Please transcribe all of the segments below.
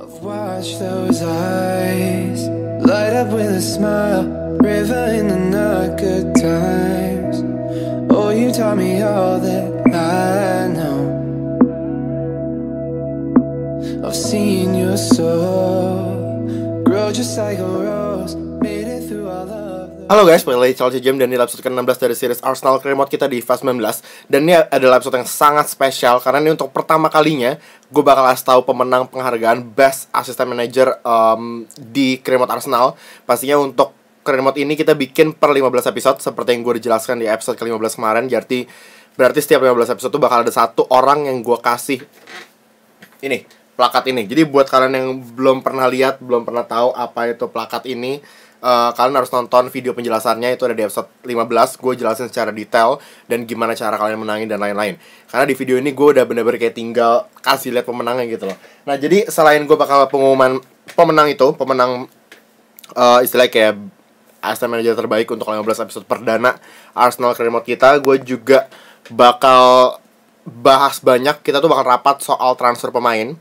I've watched those eyes light up with a smile, river in the not good times. Oh, you taught me all that I know. I've seen your soul grow just like a rose. Halo guys, balik lagi Chelsea Jam dan ini episode ke-16 dari series Arsenal Remote kita di Fast 19 Dan ini adalah episode yang sangat spesial Karena ini untuk pertama kalinya Gue bakal kasih tau pemenang penghargaan Best Assistant Manager um, di Remote Arsenal Pastinya untuk Remote ini kita bikin per 15 episode Seperti yang gue jelaskan di episode ke-15 kemarin jadi berarti setiap 15 episode tuh bakal ada satu orang yang gue kasih Ini, plakat ini Jadi buat kalian yang belum pernah lihat, belum pernah tahu apa itu plakat ini uh, kalian harus nonton video penjelasannya itu ada di episode 15 gue jelasin secara detail dan gimana cara kalian menangin dan lain-lain karena di video ini gue udah bener-bener kayak tinggal kasih lihat pemenangnya gitu loh nah jadi selain gue bakal pengumuman pemenang itu pemenang uh, eh, istilah kayak asisten manajer terbaik untuk 15 episode perdana Arsenal Kremot kita gue juga bakal bahas banyak kita tuh bakal rapat soal transfer pemain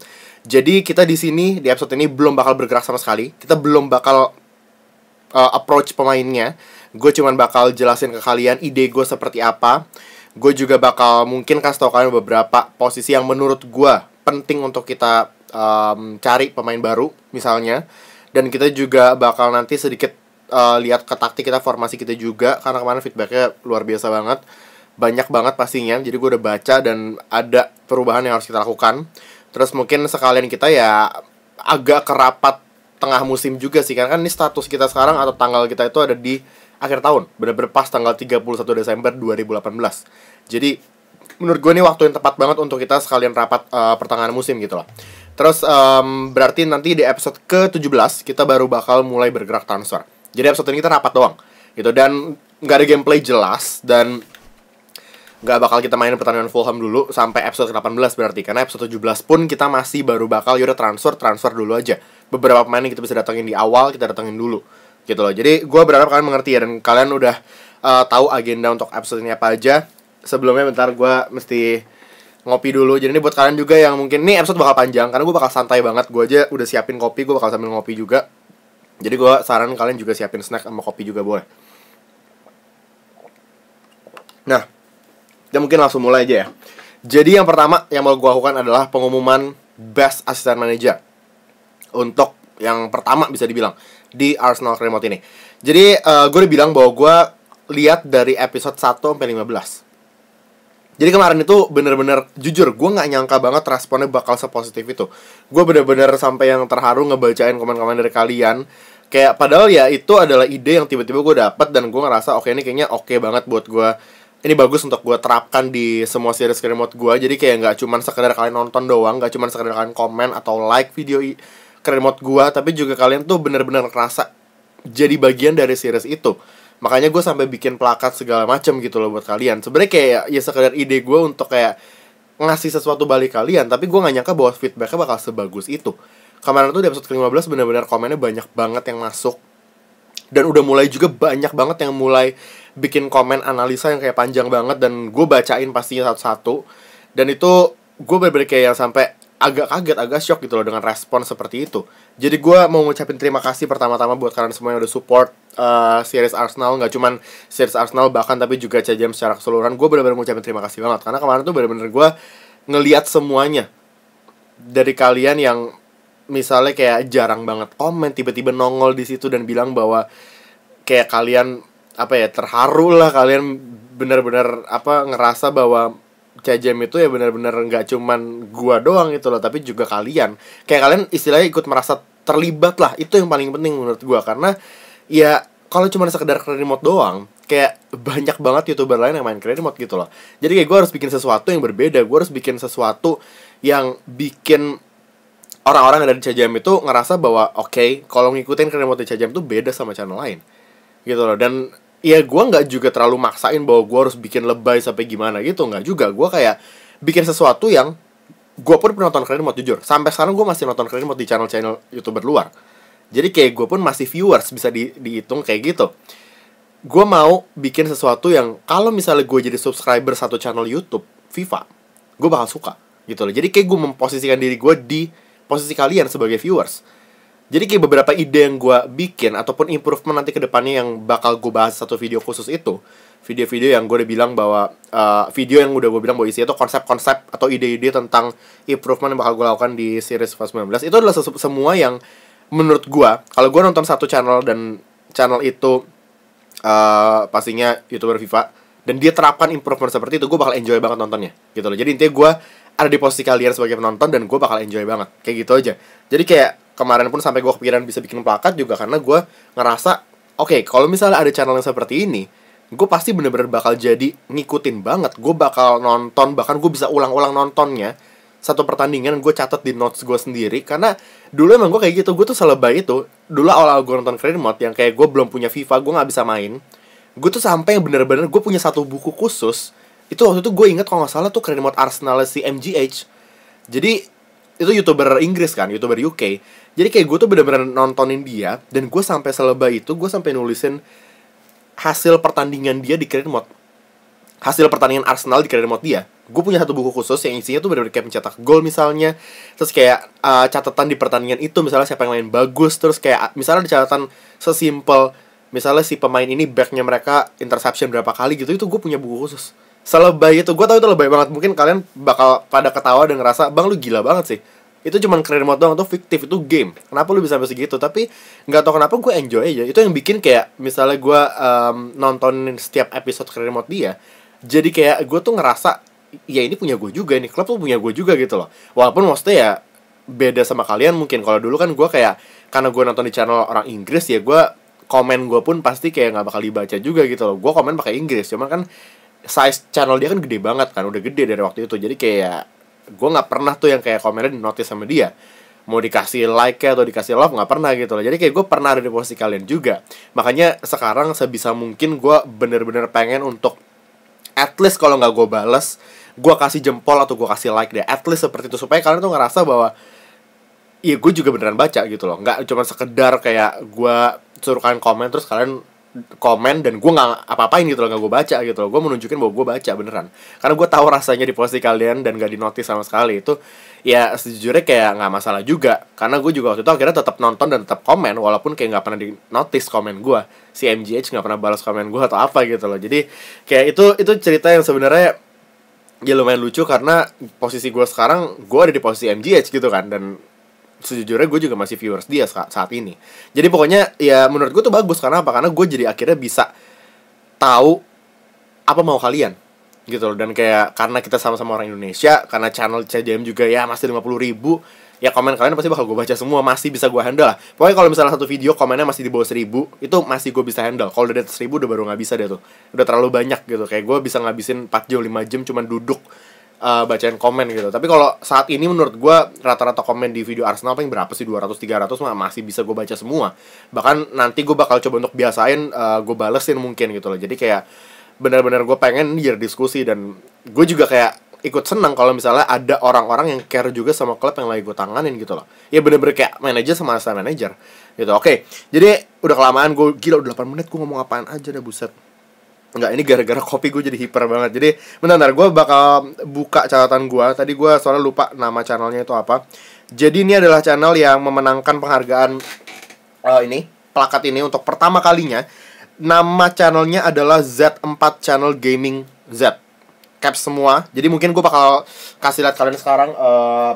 jadi kita di sini di episode ini belum bakal bergerak sama sekali kita belum bakal uh, approach pemainnya. Gue cuman bakal jelasin ke kalian ide gue seperti apa. Gue juga bakal mungkin kasih tau kalian beberapa posisi yang menurut gue penting untuk kita um, cari pemain baru misalnya. Dan kita juga bakal nanti sedikit uh, lihat ke taktik kita, formasi kita juga. Karena kemarin feedbacknya luar biasa banget. Banyak banget pastinya, jadi gue udah baca dan ada perubahan yang harus kita lakukan. Terus mungkin sekalian kita ya agak kerapat tengah musim juga sih kan kan ini status kita sekarang atau tanggal kita itu ada di akhir tahun benar-benar pas tanggal 31 Desember 2018 jadi menurut gue ini waktu yang tepat banget untuk kita sekalian rapat uh, pertengahan musim gitu lah terus um, berarti nanti di episode ke 17 kita baru bakal mulai bergerak transfer jadi episode ini kita rapat doang gitu dan nggak ada gameplay jelas dan nggak bakal kita mainin pertandingan Fulham dulu sampai episode ke-18 berarti karena episode 17 pun kita masih baru bakal yaudah transfer transfer dulu aja beberapa pemain yang kita bisa datangin di awal kita datangin dulu gitu loh jadi gue berharap kalian mengerti ya dan kalian udah uh, tahu agenda untuk episode ini apa aja sebelumnya bentar gue mesti ngopi dulu jadi ini buat kalian juga yang mungkin nih episode bakal panjang karena gue bakal santai banget gue aja udah siapin kopi gue bakal sambil ngopi juga jadi gue saran kalian juga siapin snack sama kopi juga boleh nah kita mungkin langsung mulai aja ya jadi yang pertama yang mau gue lakukan adalah pengumuman best assistant manager untuk yang pertama bisa dibilang di Arsenal Remote ini. Jadi uh, eh, gue udah bilang bahwa gue lihat dari episode 1 sampai 15. Jadi kemarin itu bener-bener jujur gue gak nyangka banget responnya bakal sepositif itu. Gue bener-bener sampai yang terharu ngebacain komen-komen dari kalian. Kayak padahal ya itu adalah ide yang tiba-tiba gue dapet dan gue ngerasa oke okay, ini kayaknya oke okay banget buat gue ini bagus untuk gue terapkan di semua series remote gue jadi kayak gak cuman sekedar kalian nonton doang gak cuman sekedar kalian komen atau like video remote gua tapi juga kalian tuh bener-bener ngerasa jadi bagian dari series itu makanya gue sampai bikin plakat segala macam gitu loh buat kalian sebenarnya kayak ya sekedar ide gue untuk kayak ngasih sesuatu balik kalian tapi gue gak nyangka bahwa feedbacknya bakal sebagus itu kemarin tuh di episode ke-15 bener-bener komennya banyak banget yang masuk dan udah mulai juga banyak banget yang mulai bikin komen analisa yang kayak panjang banget dan gue bacain pastinya satu-satu dan itu gue bener-bener kayak yang sampai agak kaget, agak shock gitu loh dengan respon seperti itu. Jadi gue mau ngucapin terima kasih pertama-tama buat kalian semua yang udah support uh, series Arsenal, nggak cuman series Arsenal bahkan tapi juga CJM secara keseluruhan. Gue bener-bener ngucapin terima kasih banget karena kemarin tuh bener-bener gue ngeliat semuanya dari kalian yang misalnya kayak jarang banget komen tiba-tiba nongol di situ dan bilang bahwa kayak kalian apa ya terharu lah kalian bener-bener apa ngerasa bahwa CJM itu ya benar-benar nggak cuman gua doang gitu loh tapi juga kalian kayak kalian istilahnya ikut merasa terlibat lah itu yang paling penting menurut gua karena ya kalau cuma sekedar remote doang kayak banyak banget youtuber lain yang main remote gitu loh jadi kayak gua harus bikin sesuatu yang berbeda gua harus bikin sesuatu yang bikin orang-orang yang ada Cajam itu ngerasa bahwa oke okay, kalau ngikutin remote di Cajam tuh beda sama channel lain gitu loh dan ya gue nggak juga terlalu maksain bahwa gue harus bikin lebay sampai gimana gitu nggak juga gue kayak bikin sesuatu yang gue pun penonton kalian mau jujur sampai sekarang gue masih nonton kalian mau di channel-channel youtuber luar jadi kayak gue pun masih viewers bisa di, dihitung kayak gitu gue mau bikin sesuatu yang kalau misalnya gue jadi subscriber satu channel YouTube FIFA gue bakal suka gitu loh jadi kayak gue memposisikan diri gue di posisi kalian sebagai viewers jadi kayak beberapa ide yang gue bikin ataupun improvement nanti ke depannya yang bakal gue bahas satu video khusus itu video-video yang gue udah bilang bahwa uh, video yang udah gue bilang bahwa isinya itu konsep-konsep atau ide-ide tentang improvement yang bakal gue lakukan di series Fast 19 itu adalah semua yang menurut gue kalau gue nonton satu channel dan channel itu uh, pastinya youtuber FIFA dan dia terapkan improvement seperti itu gue bakal enjoy banget nontonnya gitu loh jadi intinya gue ada di posisi kalian sebagai penonton dan gue bakal enjoy banget kayak gitu aja jadi kayak kemarin pun sampai gue kepikiran bisa bikin plakat juga karena gue ngerasa oke okay, kalau misalnya ada channel yang seperti ini gue pasti bener-bener bakal jadi ngikutin banget gue bakal nonton bahkan gue bisa ulang-ulang nontonnya satu pertandingan gue catat di notes gue sendiri karena dulu emang gue kayak gitu gue tuh selebay itu dulu awal-awal gue nonton career mode yang kayak gue belum punya FIFA gue nggak bisa main gue tuh sampai yang bener-bener gue punya satu buku khusus itu waktu itu gue inget kalau nggak salah tuh career mode Arsenal si MGH jadi itu youtuber Inggris kan youtuber UK jadi kayak gue tuh bener-bener nontonin dia dan gue sampai selebay itu gue sampai nulisin hasil pertandingan dia di credit mode hasil pertandingan Arsenal di credit mode dia gue punya satu buku khusus yang isinya tuh bener-bener kayak mencetak gol misalnya terus kayak uh, catatan di pertandingan itu misalnya siapa yang main bagus terus kayak misalnya ada catatan sesimpel misalnya si pemain ini backnya mereka interception berapa kali gitu itu gue punya buku khusus selebay itu gue tau itu lebay banget mungkin kalian bakal pada ketawa dan ngerasa bang lu gila banget sih itu cuman career mode doang itu fiktif itu game kenapa lu bisa sampai segitu tapi nggak tau kenapa gue enjoy aja itu yang bikin kayak misalnya gue um, nontonin setiap episode career mode dia jadi kayak gue tuh ngerasa ya ini punya gue juga ini klub tuh punya gue juga gitu loh walaupun maksudnya ya beda sama kalian mungkin kalau dulu kan gue kayak karena gue nonton di channel orang Inggris ya gue komen gue pun pasti kayak nggak bakal dibaca juga gitu loh gue komen pakai Inggris cuman kan size channel dia kan gede banget kan udah gede dari waktu itu jadi kayak gue nggak pernah tuh yang kayak komennya di notice sama dia mau dikasih like atau dikasih love nggak pernah gitu loh jadi kayak gue pernah ada di posisi kalian juga makanya sekarang sebisa mungkin gue bener-bener pengen untuk at least kalau nggak gue bales gue kasih jempol atau gue kasih like deh at least seperti itu supaya kalian tuh ngerasa bahwa Iya gue juga beneran baca gitu loh Gak cuma sekedar kayak gue suruh kalian komen terus kalian komen dan gue nggak apa-apain gitu loh nggak gue baca gitu loh gue menunjukin bahwa gue baca beneran karena gue tahu rasanya di posisi kalian dan gak di notice sama sekali itu ya sejujurnya kayak nggak masalah juga karena gue juga waktu itu akhirnya tetap nonton dan tetap komen walaupun kayak nggak pernah di notice komen gue si MGH nggak pernah balas komen gue atau apa gitu loh jadi kayak itu itu cerita yang sebenarnya ya lumayan lucu karena posisi gue sekarang gue ada di posisi MGH gitu kan dan sejujurnya gue juga masih viewers dia saat, ini jadi pokoknya ya menurut gue tuh bagus karena apa karena gue jadi akhirnya bisa tahu apa mau kalian gitu loh dan kayak karena kita sama-sama orang Indonesia karena channel CJM juga ya masih lima puluh ribu ya komen kalian pasti bakal gue baca semua masih bisa gue handle lah pokoknya kalau misalnya satu video komennya masih di bawah seribu itu masih gue bisa handle kalau udah di seribu udah baru nggak bisa deh tuh udah terlalu banyak gitu kayak gue bisa ngabisin 4 jam lima jam cuman duduk uh, bacain komen gitu. Tapi kalau saat ini menurut gue rata-rata komen di video Arsenal paling berapa sih 200 300 mah masih bisa gue baca semua. Bahkan nanti gue bakal coba untuk biasain uh, eh, gue balesin mungkin gitu loh. Jadi kayak benar-benar gue pengen biar diskusi dan gue juga kayak ikut senang kalau misalnya ada orang-orang yang care juga sama klub yang lagi gue tanganin gitu loh. Ya bener-bener kayak manajer sama asal manajer gitu. Oke, okay. jadi udah kelamaan gue gila udah 8 menit gue ngomong apaan aja deh buset. Enggak, ini gara-gara kopi gue jadi hiper banget. Jadi, bentar, bentar gue bakal buka catatan gue. Tadi gue soalnya lupa nama channelnya itu apa. Jadi ini adalah channel yang memenangkan penghargaan uh, ini, plakat ini untuk pertama kalinya. Nama channelnya adalah Z4 Channel Gaming Z. Caps semua. Jadi mungkin gue bakal kasih lihat kalian sekarang komen eh,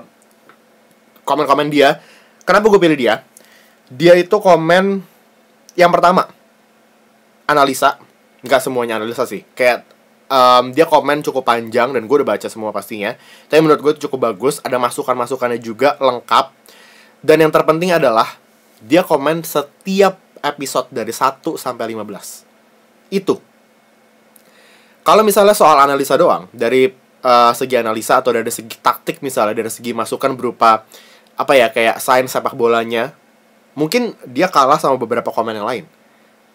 komen-komen dia. Kenapa gue pilih dia? Dia itu komen yang pertama, analisa nggak semuanya analisa sih kayak um, dia komen cukup panjang dan gue udah baca semua pastinya tapi menurut gue itu cukup bagus ada masukan masukannya juga lengkap dan yang terpenting adalah dia komen setiap episode dari 1 sampai 15 itu kalau misalnya soal analisa doang dari uh, segi analisa atau dari segi taktik misalnya dari segi masukan berupa apa ya kayak sains sepak bolanya mungkin dia kalah sama beberapa komen yang lain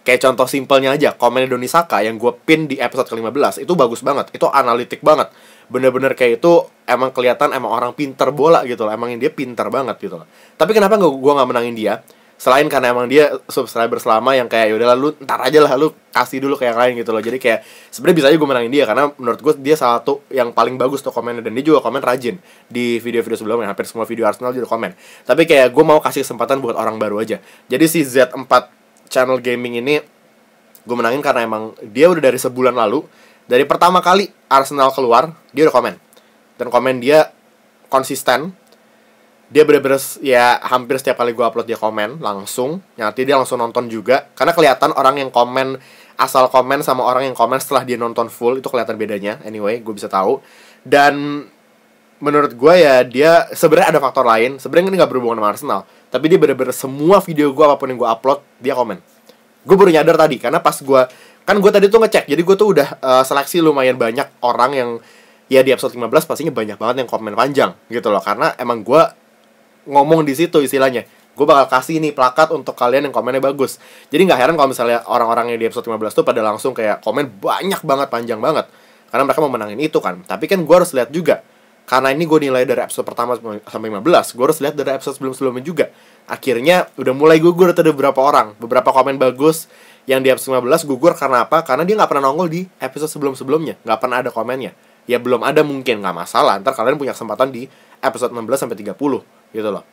Kayak contoh simpelnya aja, komen Doni Saka yang gue pin di episode ke-15 itu bagus banget, itu analitik banget. Bener-bener kayak itu emang kelihatan emang orang pinter bola gitu loh, emang dia pinter banget gitu loh. Tapi kenapa gue gak menangin dia? Selain karena emang dia subscriber selama yang kayak yaudah lah lu ntar aja lah lu kasih dulu ke yang lain gitu loh. Jadi kayak sebenarnya bisa aja gue menangin dia karena menurut gue dia salah satu yang paling bagus tuh komennya dan dia juga komen rajin di video-video sebelumnya hampir semua video Arsenal juga komen. Tapi kayak gue mau kasih kesempatan buat orang baru aja. Jadi si Z4 channel gaming ini gue menangin karena emang dia udah dari sebulan lalu dari pertama kali Arsenal keluar dia udah komen dan komen dia konsisten dia bener-bener ya hampir setiap kali gue upload dia komen langsung nanti dia langsung nonton juga karena kelihatan orang yang komen asal komen sama orang yang komen setelah dia nonton full itu kelihatan bedanya anyway gue bisa tahu dan menurut gue ya dia sebenarnya ada faktor lain sebenarnya ini nggak berhubungan sama Arsenal tapi dia bener-bener semua video gue apapun yang gue upload dia komen gue baru nyadar tadi karena pas gue kan gue tadi tuh ngecek jadi gue tuh udah uh, seleksi lumayan banyak orang yang ya di episode 15 pastinya banyak banget yang komen panjang gitu loh karena emang gue ngomong di situ istilahnya gue bakal kasih nih plakat untuk kalian yang komennya bagus jadi nggak heran kalau misalnya orang-orang yang di episode 15 tuh pada langsung kayak komen banyak banget panjang banget karena mereka mau menangin itu kan tapi kan gue harus lihat juga karena ini gue nilai dari episode pertama sampai 15 gue harus lihat dari episode sebelum sebelumnya juga akhirnya udah mulai gugur ada beberapa orang beberapa komen bagus yang di episode 15 gugur karena apa karena dia nggak pernah nongol di episode sebelum sebelumnya nggak pernah ada komennya ya belum ada mungkin nggak masalah ntar kalian punya kesempatan di episode 16 sampai 30 gitu loh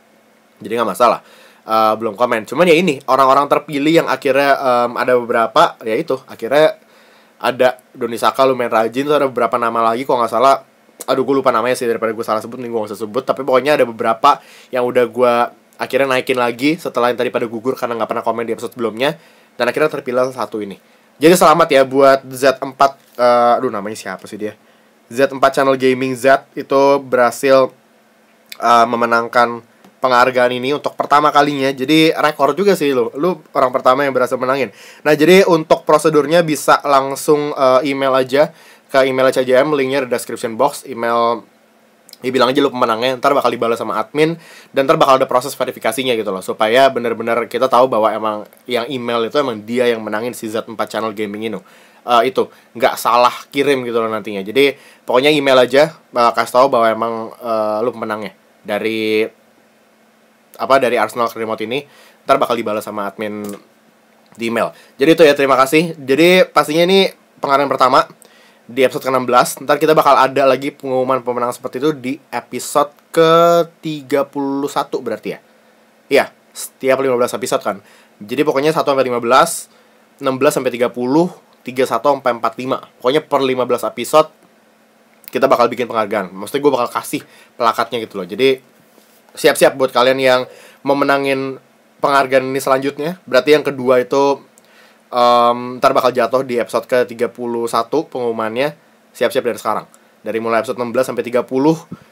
jadi nggak masalah uh, belum komen cuman ya ini orang-orang terpilih yang akhirnya um, ada beberapa ya itu akhirnya ada Doni Saka lumayan rajin ada beberapa nama lagi kok nggak salah aduh gue lupa namanya sih daripada gue salah sebut nih gue gak usah sebut tapi pokoknya ada beberapa yang udah gue akhirnya naikin lagi setelah yang tadi pada gugur karena nggak pernah komen di episode sebelumnya dan akhirnya terpilih satu ini jadi selamat ya buat Z4 uh, eh, aduh namanya siapa sih dia Z4 Channel Gaming Z itu berhasil uh, memenangkan penghargaan ini untuk pertama kalinya. Jadi rekor juga sih lo. Lu orang pertama yang berhasil menangin. Nah, jadi untuk prosedurnya bisa langsung uh, email aja ke email CJM linknya di description box email ya bilang aja lu pemenangnya ntar bakal dibalas sama admin dan ntar bakal ada proses verifikasinya gitu loh supaya bener-bener kita tahu bahwa emang yang email itu emang dia yang menangin si Z4 Channel Gaming ini uh, itu nggak salah kirim gitu loh nantinya jadi pokoknya email aja uh, kasih tahu bahwa emang uh, lu pemenangnya dari apa dari Arsenal remote ini ntar bakal dibalas sama admin di email jadi itu ya terima kasih jadi pastinya ini pengarahan pertama di episode ke-16. Ntar kita bakal ada lagi pengumuman pemenang seperti itu di episode ke-31 berarti ya. Iya, setiap 15 episode kan. Jadi pokoknya 1 sampai 15, 16 sampai 30, 31 sampai 45. Pokoknya per 15 episode kita bakal bikin penghargaan. Maksudnya gue bakal kasih pelakatnya gitu loh. Jadi siap-siap buat kalian yang memenangin penghargaan ini selanjutnya. Berarti yang kedua itu um, ntar bakal jatuh di episode ke 31 pengumumannya siap-siap dari sekarang dari mulai episode 16 sampai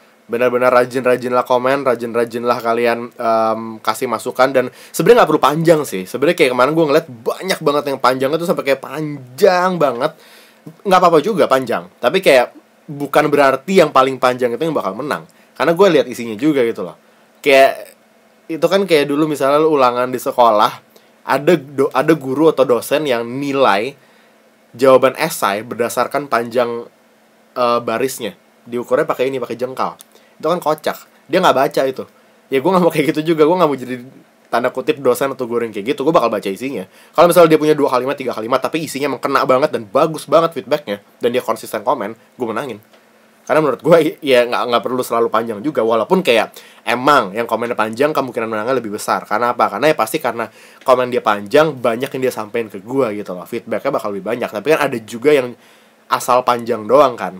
30 benar-benar rajin-rajinlah komen, rajin-rajinlah kalian um, kasih masukan dan sebenarnya nggak perlu panjang sih. Sebenarnya kayak kemarin gue ngeliat banyak banget yang panjang itu sampai kayak panjang banget. Nggak apa-apa juga panjang, tapi kayak bukan berarti yang paling panjang itu yang bakal menang. Karena gue lihat isinya juga gitu loh. Kayak itu kan kayak dulu misalnya lu ulangan di sekolah ada do, ada guru atau dosen yang nilai jawaban esai berdasarkan panjang uh, barisnya diukurnya pakai ini pakai jengkal itu kan kocak dia nggak baca itu ya gue nggak mau kayak gitu juga gue nggak mau jadi tanda kutip dosen atau guru yang kayak gitu gue bakal baca isinya kalau misalnya dia punya dua kalimat tiga kalimat tapi isinya emang kena banget dan bagus banget feedbacknya dan dia konsisten komen gue menangin karena menurut gue ya nggak nggak perlu selalu panjang juga walaupun kayak emang yang komennya panjang kemungkinan menangnya lebih besar karena apa karena ya pasti karena komen dia panjang banyak yang dia sampein ke gue gitu loh feedbacknya bakal lebih banyak tapi kan ada juga yang asal panjang doang kan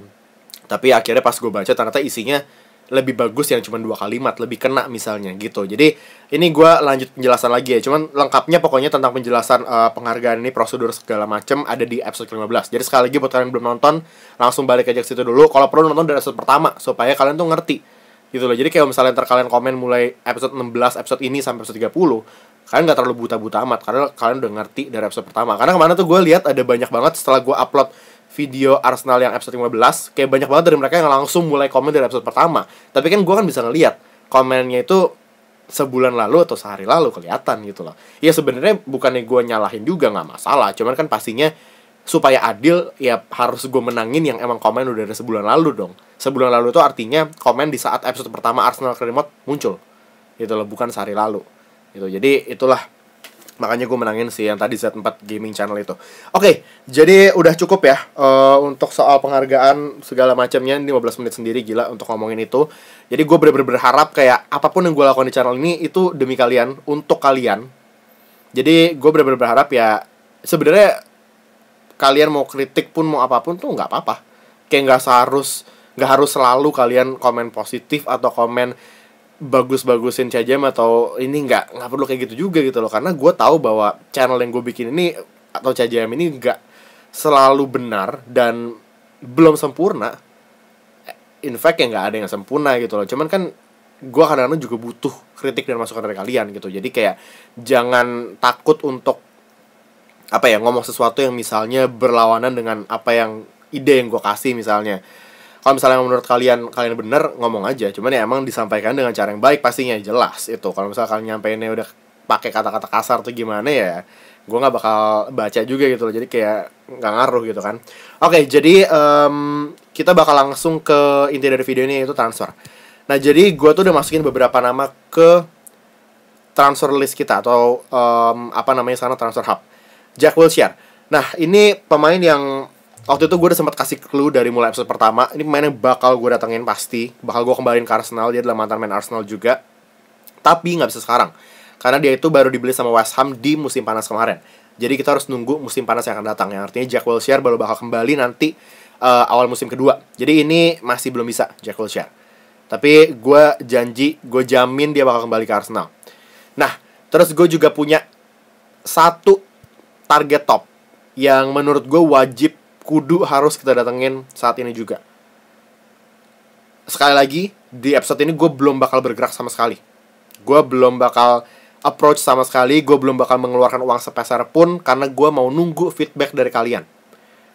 tapi akhirnya pas gue baca ternyata isinya lebih bagus yang cuma dua kalimat lebih kena misalnya gitu jadi ini gue lanjut penjelasan lagi ya cuman lengkapnya pokoknya tentang penjelasan uh, penghargaan ini prosedur segala macem ada di episode ke 15 jadi sekali lagi buat kalian yang belum nonton langsung balik aja ke situ dulu kalau perlu nonton dari episode pertama supaya kalian tuh ngerti gitu loh jadi kayak misalnya ntar kalian komen mulai episode 16 episode ini sampai episode 30 kalian nggak terlalu buta-buta amat karena kalian udah ngerti dari episode pertama karena kemana tuh gue lihat ada banyak banget setelah gue upload video Arsenal yang episode 15 kayak banyak banget dari mereka yang langsung mulai komen dari episode pertama tapi kan gue kan bisa ngeliat komennya itu sebulan lalu atau sehari lalu kelihatan gitu loh ya sebenarnya bukannya gue nyalahin juga gak masalah cuman kan pastinya supaya adil ya harus gue menangin yang emang komen udah dari sebulan lalu dong sebulan lalu itu artinya komen di saat episode pertama Arsenal Remote muncul gitu loh bukan sehari lalu gitu jadi itulah Makanya gue menangin sih yang tadi Z4 Gaming Channel itu. Oke, okay, jadi udah cukup ya uh, untuk soal penghargaan segala macamnya 15 menit sendiri gila untuk ngomongin itu. Jadi gue bener-bener berharap kayak apapun yang gue lakukan di channel ini itu demi kalian, untuk kalian. Jadi gue bener-bener berharap ya sebenarnya kalian mau kritik pun mau apapun tuh nggak apa-apa. Kayak nggak seharus nggak harus selalu kalian komen positif atau komen bagus-bagusin cajem atau ini nggak nggak perlu kayak gitu juga gitu loh karena gue tahu bahwa channel yang gue bikin ini atau cajem ini nggak selalu benar dan belum sempurna in fact ya nggak ada yang sempurna gitu loh cuman kan gue kadang-kadang juga butuh kritik dan masukan dari kalian gitu jadi kayak jangan takut untuk apa ya ngomong sesuatu yang misalnya berlawanan dengan apa yang ide yang gue kasih misalnya kalau misalnya menurut kalian kalian bener ngomong aja cuman ya emang disampaikan dengan cara yang baik pastinya jelas itu kalau misalnya kalian nyampeinnya udah pakai kata-kata kasar tuh gimana ya gue nggak bakal baca juga gitu loh jadi kayak nggak ngaruh gitu kan oke jadi um, kita bakal langsung ke inti dari video ini yaitu transfer nah jadi gue tuh udah masukin beberapa nama ke transfer list kita atau um, apa namanya sana transfer hub Jack Wilshere nah ini pemain yang waktu itu gue udah sempat kasih clue dari mulai episode pertama ini pemain yang bakal gue datengin pasti bakal gue kembaliin ke Arsenal dia adalah mantan main Arsenal juga tapi nggak bisa sekarang karena dia itu baru dibeli sama West Ham di musim panas kemarin jadi kita harus nunggu musim panas yang akan datang yang artinya Jack Wilshere baru bakal kembali nanti uh, awal musim kedua jadi ini masih belum bisa Jack Wilshere tapi gue janji gue jamin dia bakal kembali ke Arsenal nah terus gue juga punya satu target top yang menurut gue wajib kudu harus kita datengin saat ini juga. Sekali lagi, di episode ini gue belum bakal bergerak sama sekali. Gue belum bakal approach sama sekali, gue belum bakal mengeluarkan uang sepeser pun karena gue mau nunggu feedback dari kalian.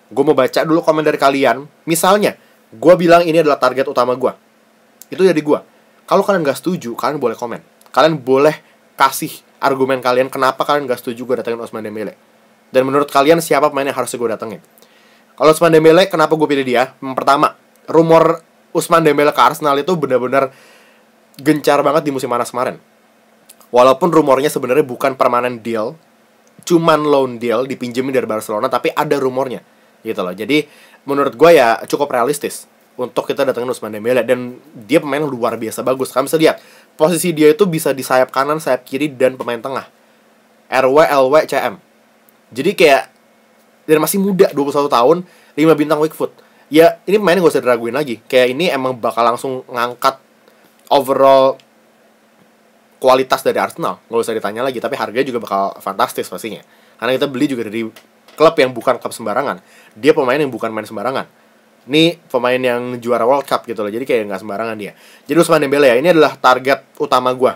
Gue mau baca dulu komen dari kalian. Misalnya, gue bilang ini adalah target utama gue. Itu dari gue. Kalau kalian gak setuju, kalian boleh komen. Kalian boleh kasih argumen kalian kenapa kalian gak setuju gue datengin Osman Dembele. Dan menurut kalian siapa pemain yang harus gue datengin? Kalau Usman Dembele kenapa gue pilih dia? Yang hmm, pertama, rumor Usman Dembele ke Arsenal itu benar-benar gencar banget di musim panas kemarin. Walaupun rumornya sebenarnya bukan permanen deal, cuman loan deal dipinjemin dari Barcelona tapi ada rumornya gitu loh. Jadi menurut gue ya cukup realistis untuk kita datangin Usman Dembele dan dia pemain luar biasa bagus. Kamu bisa lihat posisi dia itu bisa di sayap kanan, sayap kiri dan pemain tengah. RW, LW, CM. Jadi kayak dan masih muda 21 tahun 5 bintang Wakefoot. ya ini pemain gak usah diraguin lagi kayak ini emang bakal langsung ngangkat overall kualitas dari Arsenal nggak usah ditanya lagi tapi harganya juga bakal fantastis pastinya karena kita beli juga dari klub yang bukan klub sembarangan dia pemain yang bukan main sembarangan ini pemain yang juara World Cup gitu loh jadi kayak nggak sembarangan dia jadi Usman Dembele ya ini adalah target utama gue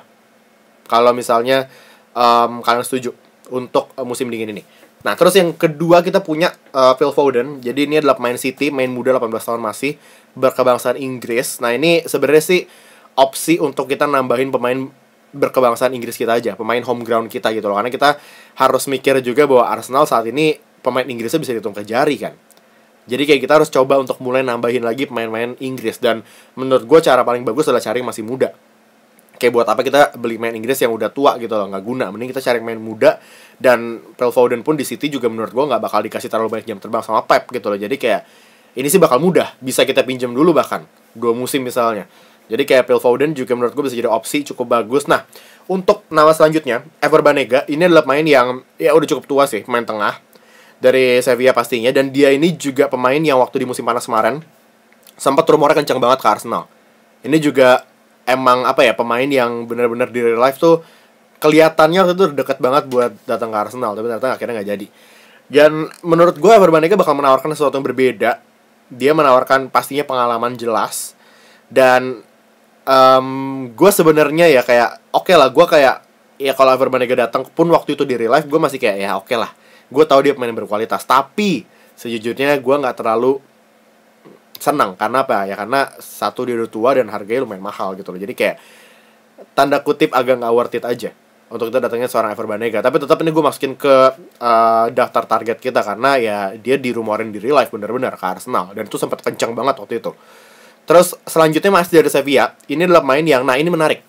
kalau misalnya um, kalian setuju untuk musim dingin ini Nah, terus yang kedua kita punya uh, Phil Foden. Jadi ini adalah pemain City, main muda 18 tahun masih berkebangsaan Inggris. Nah, ini sebenarnya sih opsi untuk kita nambahin pemain berkebangsaan Inggris kita aja, pemain home ground kita gitu loh. Karena kita harus mikir juga bahwa Arsenal saat ini pemain Inggrisnya bisa dihitung ke jari kan. Jadi kayak kita harus coba untuk mulai nambahin lagi pemain-pemain Inggris dan menurut gue cara paling bagus adalah cari yang masih muda kayak buat apa kita beli main Inggris yang udah tua gitu loh nggak guna mending kita cari main muda dan Phil Foden pun di City juga menurut gue nggak bakal dikasih terlalu banyak jam terbang sama Pep gitu loh jadi kayak ini sih bakal mudah bisa kita pinjam dulu bahkan dua musim misalnya jadi kayak Phil Foden juga menurut gue bisa jadi opsi cukup bagus nah untuk nama selanjutnya Ever Banega ini adalah pemain yang ya udah cukup tua sih pemain tengah dari Sevilla pastinya dan dia ini juga pemain yang waktu di musim panas kemarin sempat rumornya kencang banget ke Arsenal ini juga emang apa ya pemain yang benar-benar di real life tuh kelihatannya tuh deket banget buat datang ke Arsenal tapi ternyata akhirnya nggak jadi dan menurut gue Verbanega bakal menawarkan sesuatu yang berbeda dia menawarkan pastinya pengalaman jelas dan um, gue sebenarnya ya kayak oke okay lah gue kayak ya kalau Verbanega datang pun waktu itu di real life gue masih kayak ya oke okay lah gue tahu dia pemain berkualitas tapi sejujurnya gue nggak terlalu senang karena apa ya karena satu dia udah tua dan harganya lumayan mahal gitu loh jadi kayak tanda kutip agak nggak worth it aja untuk kita datangnya seorang Ever Banega tapi tetap ini gue masukin ke uh, daftar target kita karena ya dia dirumorin di real life bener-bener ke Arsenal dan itu sempat kencang banget waktu itu terus selanjutnya masih dari Sevilla ini adalah main yang nah ini menarik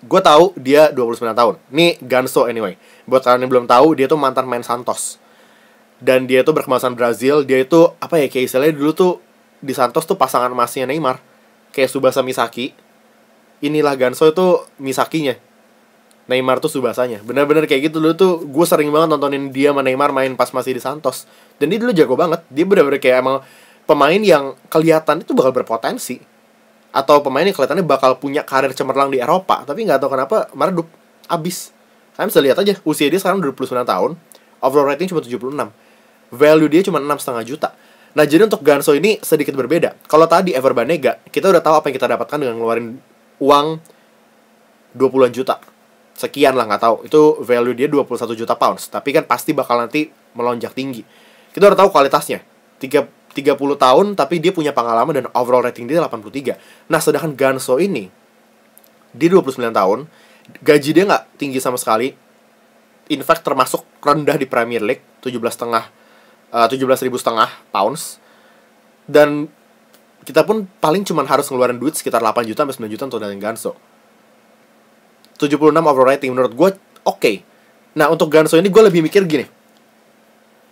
gue tahu dia 29 tahun ini Ganso anyway buat kalian yang belum tahu dia tuh mantan main Santos dan dia tuh berkemasan Brazil dia itu apa ya kayak istilahnya dulu tuh di Santos tuh pasangan emasnya Neymar kayak Subasa Misaki inilah Ganso itu Misakinya Neymar tuh Subasanya Benar-benar kayak gitu dulu tuh gue sering banget nontonin dia sama Neymar main pas masih di Santos dan dia dulu jago banget dia benar-benar kayak emang pemain yang kelihatan itu bakal berpotensi atau pemain yang kelihatannya bakal punya karir cemerlang di Eropa tapi nggak tahu kenapa meredup abis kalian bisa lihat aja usia dia sekarang 29 tahun overall rating cuma 76 value dia cuma enam setengah juta Nah, jadi untuk Ganso ini sedikit berbeda. Kalau tadi Ever Banega, kita udah tahu apa yang kita dapatkan dengan ngeluarin uang 20-an juta. Sekian lah, nggak tahu. Itu value dia 21 juta pounds. Tapi kan pasti bakal nanti melonjak tinggi. Kita udah tahu kualitasnya. 30 tahun, tapi dia punya pengalaman dan overall rating dia 83. Nah, sedangkan Ganso ini, dia 29 tahun, gaji dia nggak tinggi sama sekali. In fact, termasuk rendah di Premier League, 17 setengah Eh, tujuh ribu setengah pounds dan kita pun paling cuma harus ngeluarin duit sekitar 8 juta sampai 9 juta untuk datang Ganso 76 overall rating menurut gue oke okay. nah untuk Ganso ini gue lebih mikir gini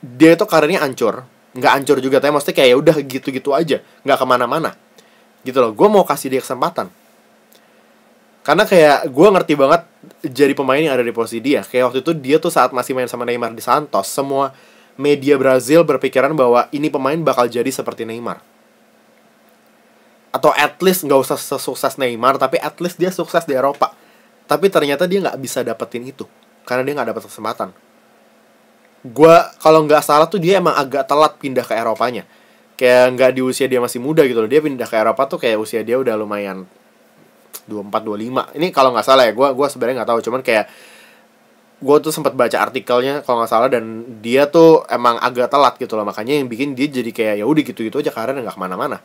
dia itu karirnya ancur nggak ancur juga tapi maksudnya kayak ya udah gitu-gitu aja nggak kemana-mana gitu loh gue mau kasih dia kesempatan karena kayak gue ngerti banget jadi pemain yang ada di posisi dia kayak waktu itu dia tuh saat masih main sama Neymar di Santos semua media Brazil berpikiran bahwa ini pemain bakal jadi seperti Neymar. Atau at least nggak usah sesukses Neymar, tapi at least dia sukses di Eropa. Tapi ternyata dia nggak bisa dapetin itu, karena dia nggak dapet kesempatan. Gue, kalau nggak salah tuh dia emang agak telat pindah ke Eropanya. Kayak nggak di usia dia masih muda gitu loh. Dia pindah ke Eropa tuh kayak usia dia udah lumayan 24 25. Ini kalau nggak salah ya, gue gua sebenarnya nggak tahu, cuman kayak gue tuh sempat baca artikelnya kalau nggak salah dan dia tuh emang agak telat gitu loh makanya yang bikin dia jadi kayak ya udah gitu gitu aja karena nggak kemana-mana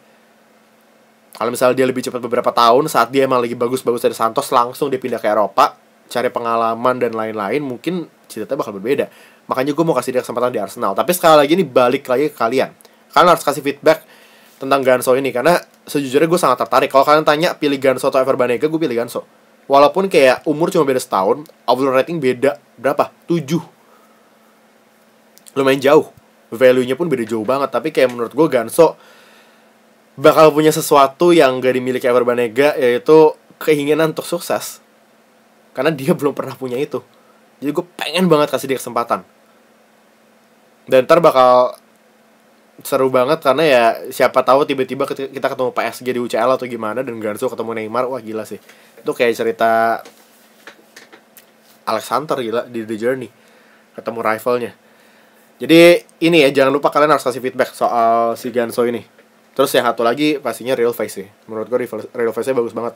kalau misalnya dia lebih cepat beberapa tahun saat dia emang lagi bagus-bagus dari Santos langsung dia pindah ke Eropa cari pengalaman dan lain-lain mungkin ceritanya bakal berbeda makanya gue mau kasih dia kesempatan di Arsenal tapi sekali lagi ini balik lagi ke kalian kalian harus kasih feedback tentang Ganso ini karena sejujurnya gue sangat tertarik kalau kalian tanya pilih Ganso atau Ever Banega gue pilih Ganso walaupun kayak umur cuma beda setahun overall rating beda berapa 7 lumayan jauh value-nya pun beda jauh banget tapi kayak menurut gue Ganso bakal punya sesuatu yang gak dimiliki Ever Banega yaitu keinginan untuk sukses karena dia belum pernah punya itu jadi gue pengen banget kasih dia kesempatan dan ntar bakal seru banget karena ya siapa tahu tiba-tiba kita ketemu PSG di UCL atau gimana dan Garzo ketemu Neymar wah gila sih itu kayak cerita Alexander gila di The Journey ketemu rivalnya jadi ini ya jangan lupa kalian harus kasih feedback soal si Ganso ini terus yang satu lagi pastinya real face sih menurut gue real face nya bagus banget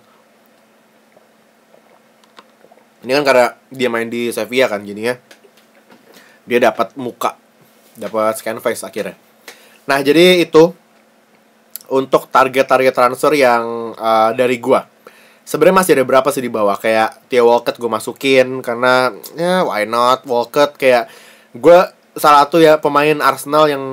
ini kan karena dia main di Sevilla kan jadinya dia dapat muka dapat scan face akhirnya Nah, jadi itu untuk target-target transfer yang uh, dari gua. Sebenarnya masih ada berapa sih di bawah kayak Theo Walcott gue masukin karena ya why not Walcott kayak gue salah satu ya pemain Arsenal yang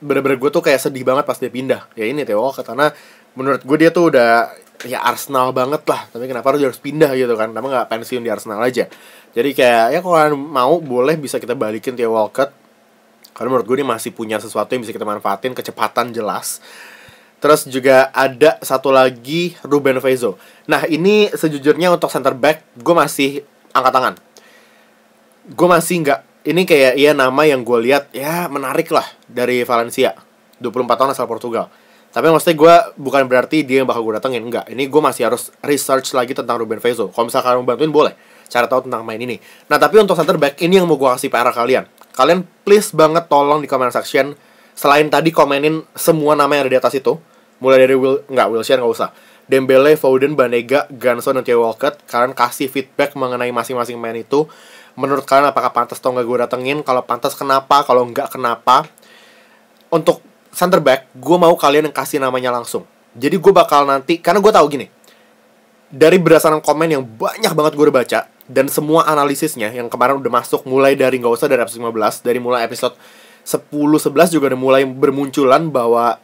bener-bener gue tuh kayak sedih banget pas dia pindah ya ini Theo Walcott karena menurut gue dia tuh udah ya Arsenal banget lah tapi kenapa harus harus pindah gitu kan kenapa nggak pensiun di Arsenal aja jadi kayak ya kalau kalian mau boleh bisa kita balikin Theo Walcott karena menurut gue ini masih punya sesuatu yang bisa kita manfaatin, kecepatan jelas. Terus juga ada satu lagi Ruben Fezo Nah ini sejujurnya untuk center back gue masih angkat tangan. Gue masih nggak ini kayak ya nama yang gue lihat ya menarik lah dari Valencia 24 tahun asal Portugal tapi maksudnya gue bukan berarti dia yang bakal gue datengin enggak ini gue masih harus research lagi tentang Ruben Fezo kalau misalnya kalian mau bantuin boleh cara tahu tentang main ini nah tapi untuk center back ini yang mau gue kasih PR kalian kalian please banget tolong di comment section selain tadi komenin semua nama yang ada di atas itu mulai dari Will nggak Wilshere nggak usah Dembele, Foden, Banega, ganso dan Theo Walcott kalian kasih feedback mengenai masing-masing main itu menurut kalian apakah pantas atau nggak gue datengin kalau pantas kenapa kalau nggak kenapa untuk center back gue mau kalian yang kasih namanya langsung jadi gue bakal nanti karena gue tahu gini dari berdasarkan komen yang banyak banget gue udah baca dan semua analisisnya yang kemarin udah masuk mulai dari nggak usah dari episode 15 dari mulai episode 10 11 juga udah mulai bermunculan bahwa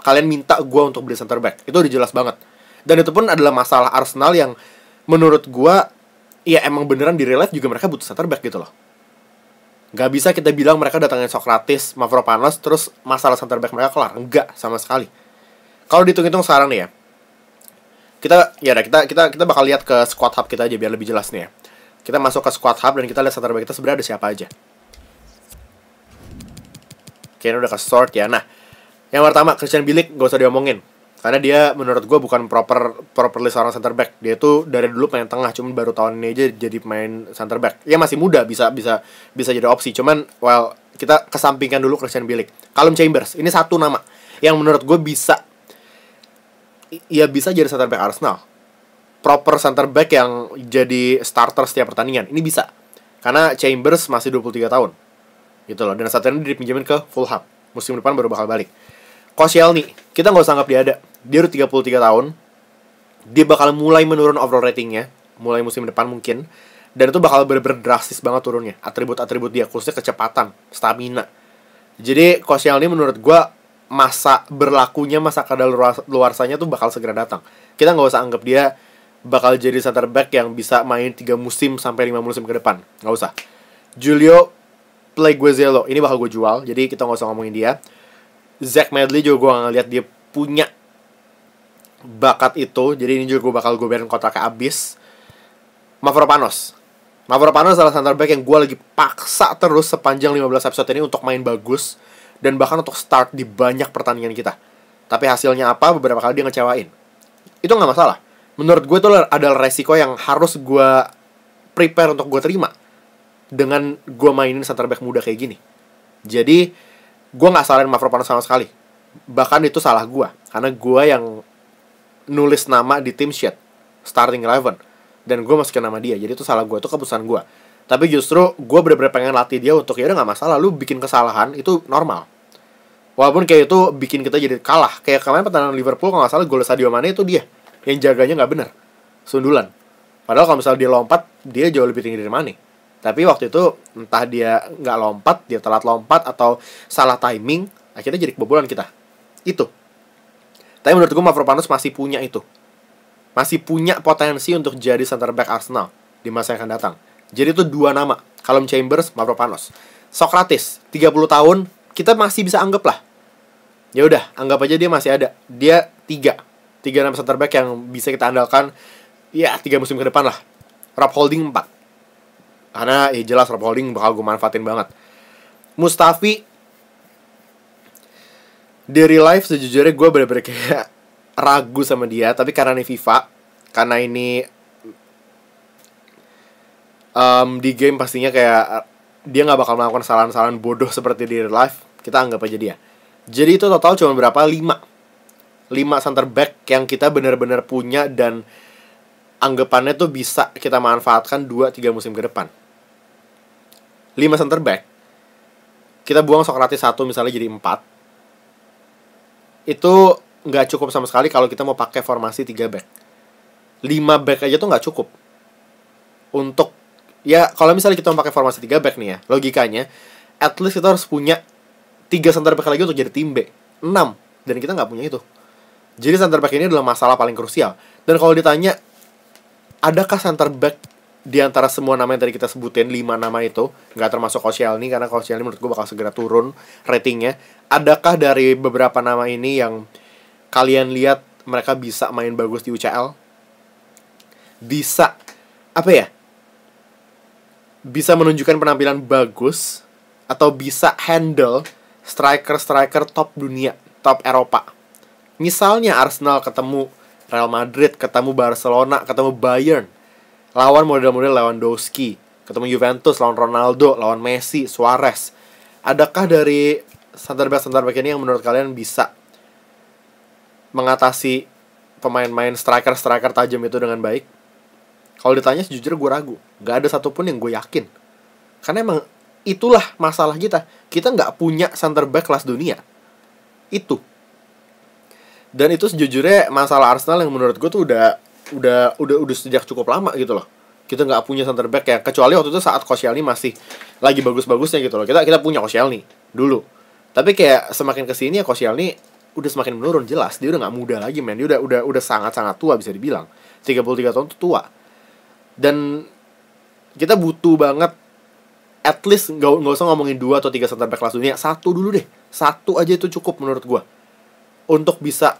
kalian minta gue untuk beli center back itu udah jelas banget dan itu pun adalah masalah Arsenal yang menurut gue ya emang beneran di juga mereka butuh center back gitu loh nggak bisa kita bilang mereka datangin Socrates, Mavropanos, terus masalah center back mereka kelar. nggak sama sekali. Kalau dihitung-hitung sekarang nih ya, kita ya kita kita kita bakal lihat ke squad hub kita aja biar lebih jelas nih ya. Kita masuk ke squad hub dan kita lihat center back kita sebenarnya ada siapa aja. Oke, ini udah ke sort ya. Nah, yang pertama Christian Bilik gak usah diomongin karena dia menurut gue bukan proper properly seorang center back dia tuh dari dulu main tengah cuman baru tahun ini aja jadi pemain center back ya masih muda bisa bisa bisa jadi opsi cuman well kita kesampingkan dulu Christian Bilik Callum Chambers ini satu nama yang menurut gue bisa ya bisa jadi center back Arsenal proper center back yang jadi starter setiap pertandingan ini bisa karena Chambers masih 23 tahun gitu loh dan saat ini dipinjamin ke Fulham musim depan baru bakal balik Koscielny kita nggak usah anggap dia ada dia udah 33 tahun dia bakal mulai menurun overall ratingnya mulai musim depan mungkin dan itu bakal bener-bener drastis banget turunnya atribut-atribut dia khususnya kecepatan stamina jadi Koscielny menurut gue masa berlakunya masa kadaluarsanya luar tuh bakal segera datang kita nggak usah anggap dia bakal jadi center back yang bisa main 3 musim sampai 5 musim ke depan nggak usah Julio Pleguezelo ini bakal gue jual jadi kita nggak usah ngomongin dia Zack Medley juga gue ngeliat dia punya bakat itu jadi ini juga gue bakal gue biarin kotak abis Mavropanos Mavropanos adalah center back yang gue lagi paksa terus sepanjang 15 episode ini untuk main bagus dan bahkan untuk start di banyak pertandingan kita. Tapi hasilnya apa beberapa kali dia ngecewain. Itu nggak masalah. Menurut gue itu adalah resiko yang harus gue prepare untuk gue terima dengan gue mainin center back muda kayak gini. Jadi gue nggak salahin Mavropanos sama sekali. Bahkan itu salah gue karena gue yang nulis nama di tim sheet starting eleven dan gue masukin nama dia jadi itu salah gue itu keputusan gue tapi justru gue bener-bener pengen latih dia untuk ya udah nggak masalah lu bikin kesalahan itu normal walaupun kayak itu bikin kita jadi kalah kayak kemarin pertandingan Liverpool kalau nggak salah gol Sadio Mane itu dia yang jaganya nggak bener sundulan padahal kalau misalnya dia lompat dia jauh lebih tinggi dari Mane tapi waktu itu entah dia nggak lompat dia telat lompat atau salah timing akhirnya jadi kebobolan kita itu tapi menurut gue Mavropanos masih punya itu masih punya potensi untuk jadi center back Arsenal di masa yang akan datang jadi itu dua nama, Calum Chambers, Mavropanos. Socrates, 30 tahun, kita masih bisa anggap lah. Ya udah, anggap aja dia masih ada. Dia tiga, tiga nama center back yang bisa kita andalkan. Ya, tiga musim ke depan lah. Rob Holding empat, Karena ya jelas Rob Holding bakal gue manfaatin banget. Mustafi dari live life sejujurnya gue bener-bener kayak ragu sama dia tapi karena ini FIFA karena ini um, di game pastinya kayak eh, dia nggak bakal melakukan kesalahan-kesalahan bodoh seperti di real life kita anggap aja dia jadi itu total cuma berapa lima lima center back yang kita benar-benar punya dan anggapannya tuh bisa kita manfaatkan 2-3 musim ke depan 5 center back kita buang Sokratis satu misalnya jadi 4 itu nggak cukup sama sekali kalau kita mau pakai formasi 3 back 5 back aja tuh nggak cukup untuk ya kalau misalnya kita pakai formasi 3 back nih ya, logikanya at least kita harus punya tiga center back lagi untuk jadi tim B. 6 dan kita nggak punya itu. Jadi center back ini adalah masalah paling krusial. Dan kalau ditanya adakah center back di antara semua nama yang tadi kita sebutin lima nama itu nggak termasuk nih karena Koscielny menurut gue bakal segera turun ratingnya adakah dari beberapa nama ini yang kalian lihat mereka bisa main bagus di UCL bisa apa ya bisa menunjukkan penampilan bagus atau bisa handle striker-striker top dunia, top Eropa. Misalnya Arsenal ketemu Real Madrid, ketemu Barcelona, ketemu Bayern. Lawan model-model Lewandowski, ketemu Juventus, lawan Ronaldo, lawan Messi, Suarez. Adakah dari center back-center back ini yang menurut kalian bisa mengatasi pemain-pemain striker-striker tajam itu dengan baik? Kalau ditanya sejujurnya gue ragu. Gak ada satupun yang gue yakin. Karena emang itulah masalah kita. Kita nggak punya center back kelas dunia. Itu. Dan itu sejujurnya masalah Arsenal yang menurut gue tuh udah udah udah udah sejak cukup lama gitu loh. Kita nggak punya center back ya. Kecuali waktu itu saat Koscielny masih lagi bagus-bagusnya gitu loh. Kita kita punya Koscielny dulu. Tapi kayak semakin kesini ya Koscielny udah semakin menurun jelas. Dia udah nggak muda lagi men. Dia udah udah udah sangat-sangat tua bisa dibilang. 33 tahun tuh tua dan kita butuh banget at least nggak nggak usah ngomongin dua atau tiga center back kelas dunia satu dulu deh satu aja itu cukup menurut gue untuk bisa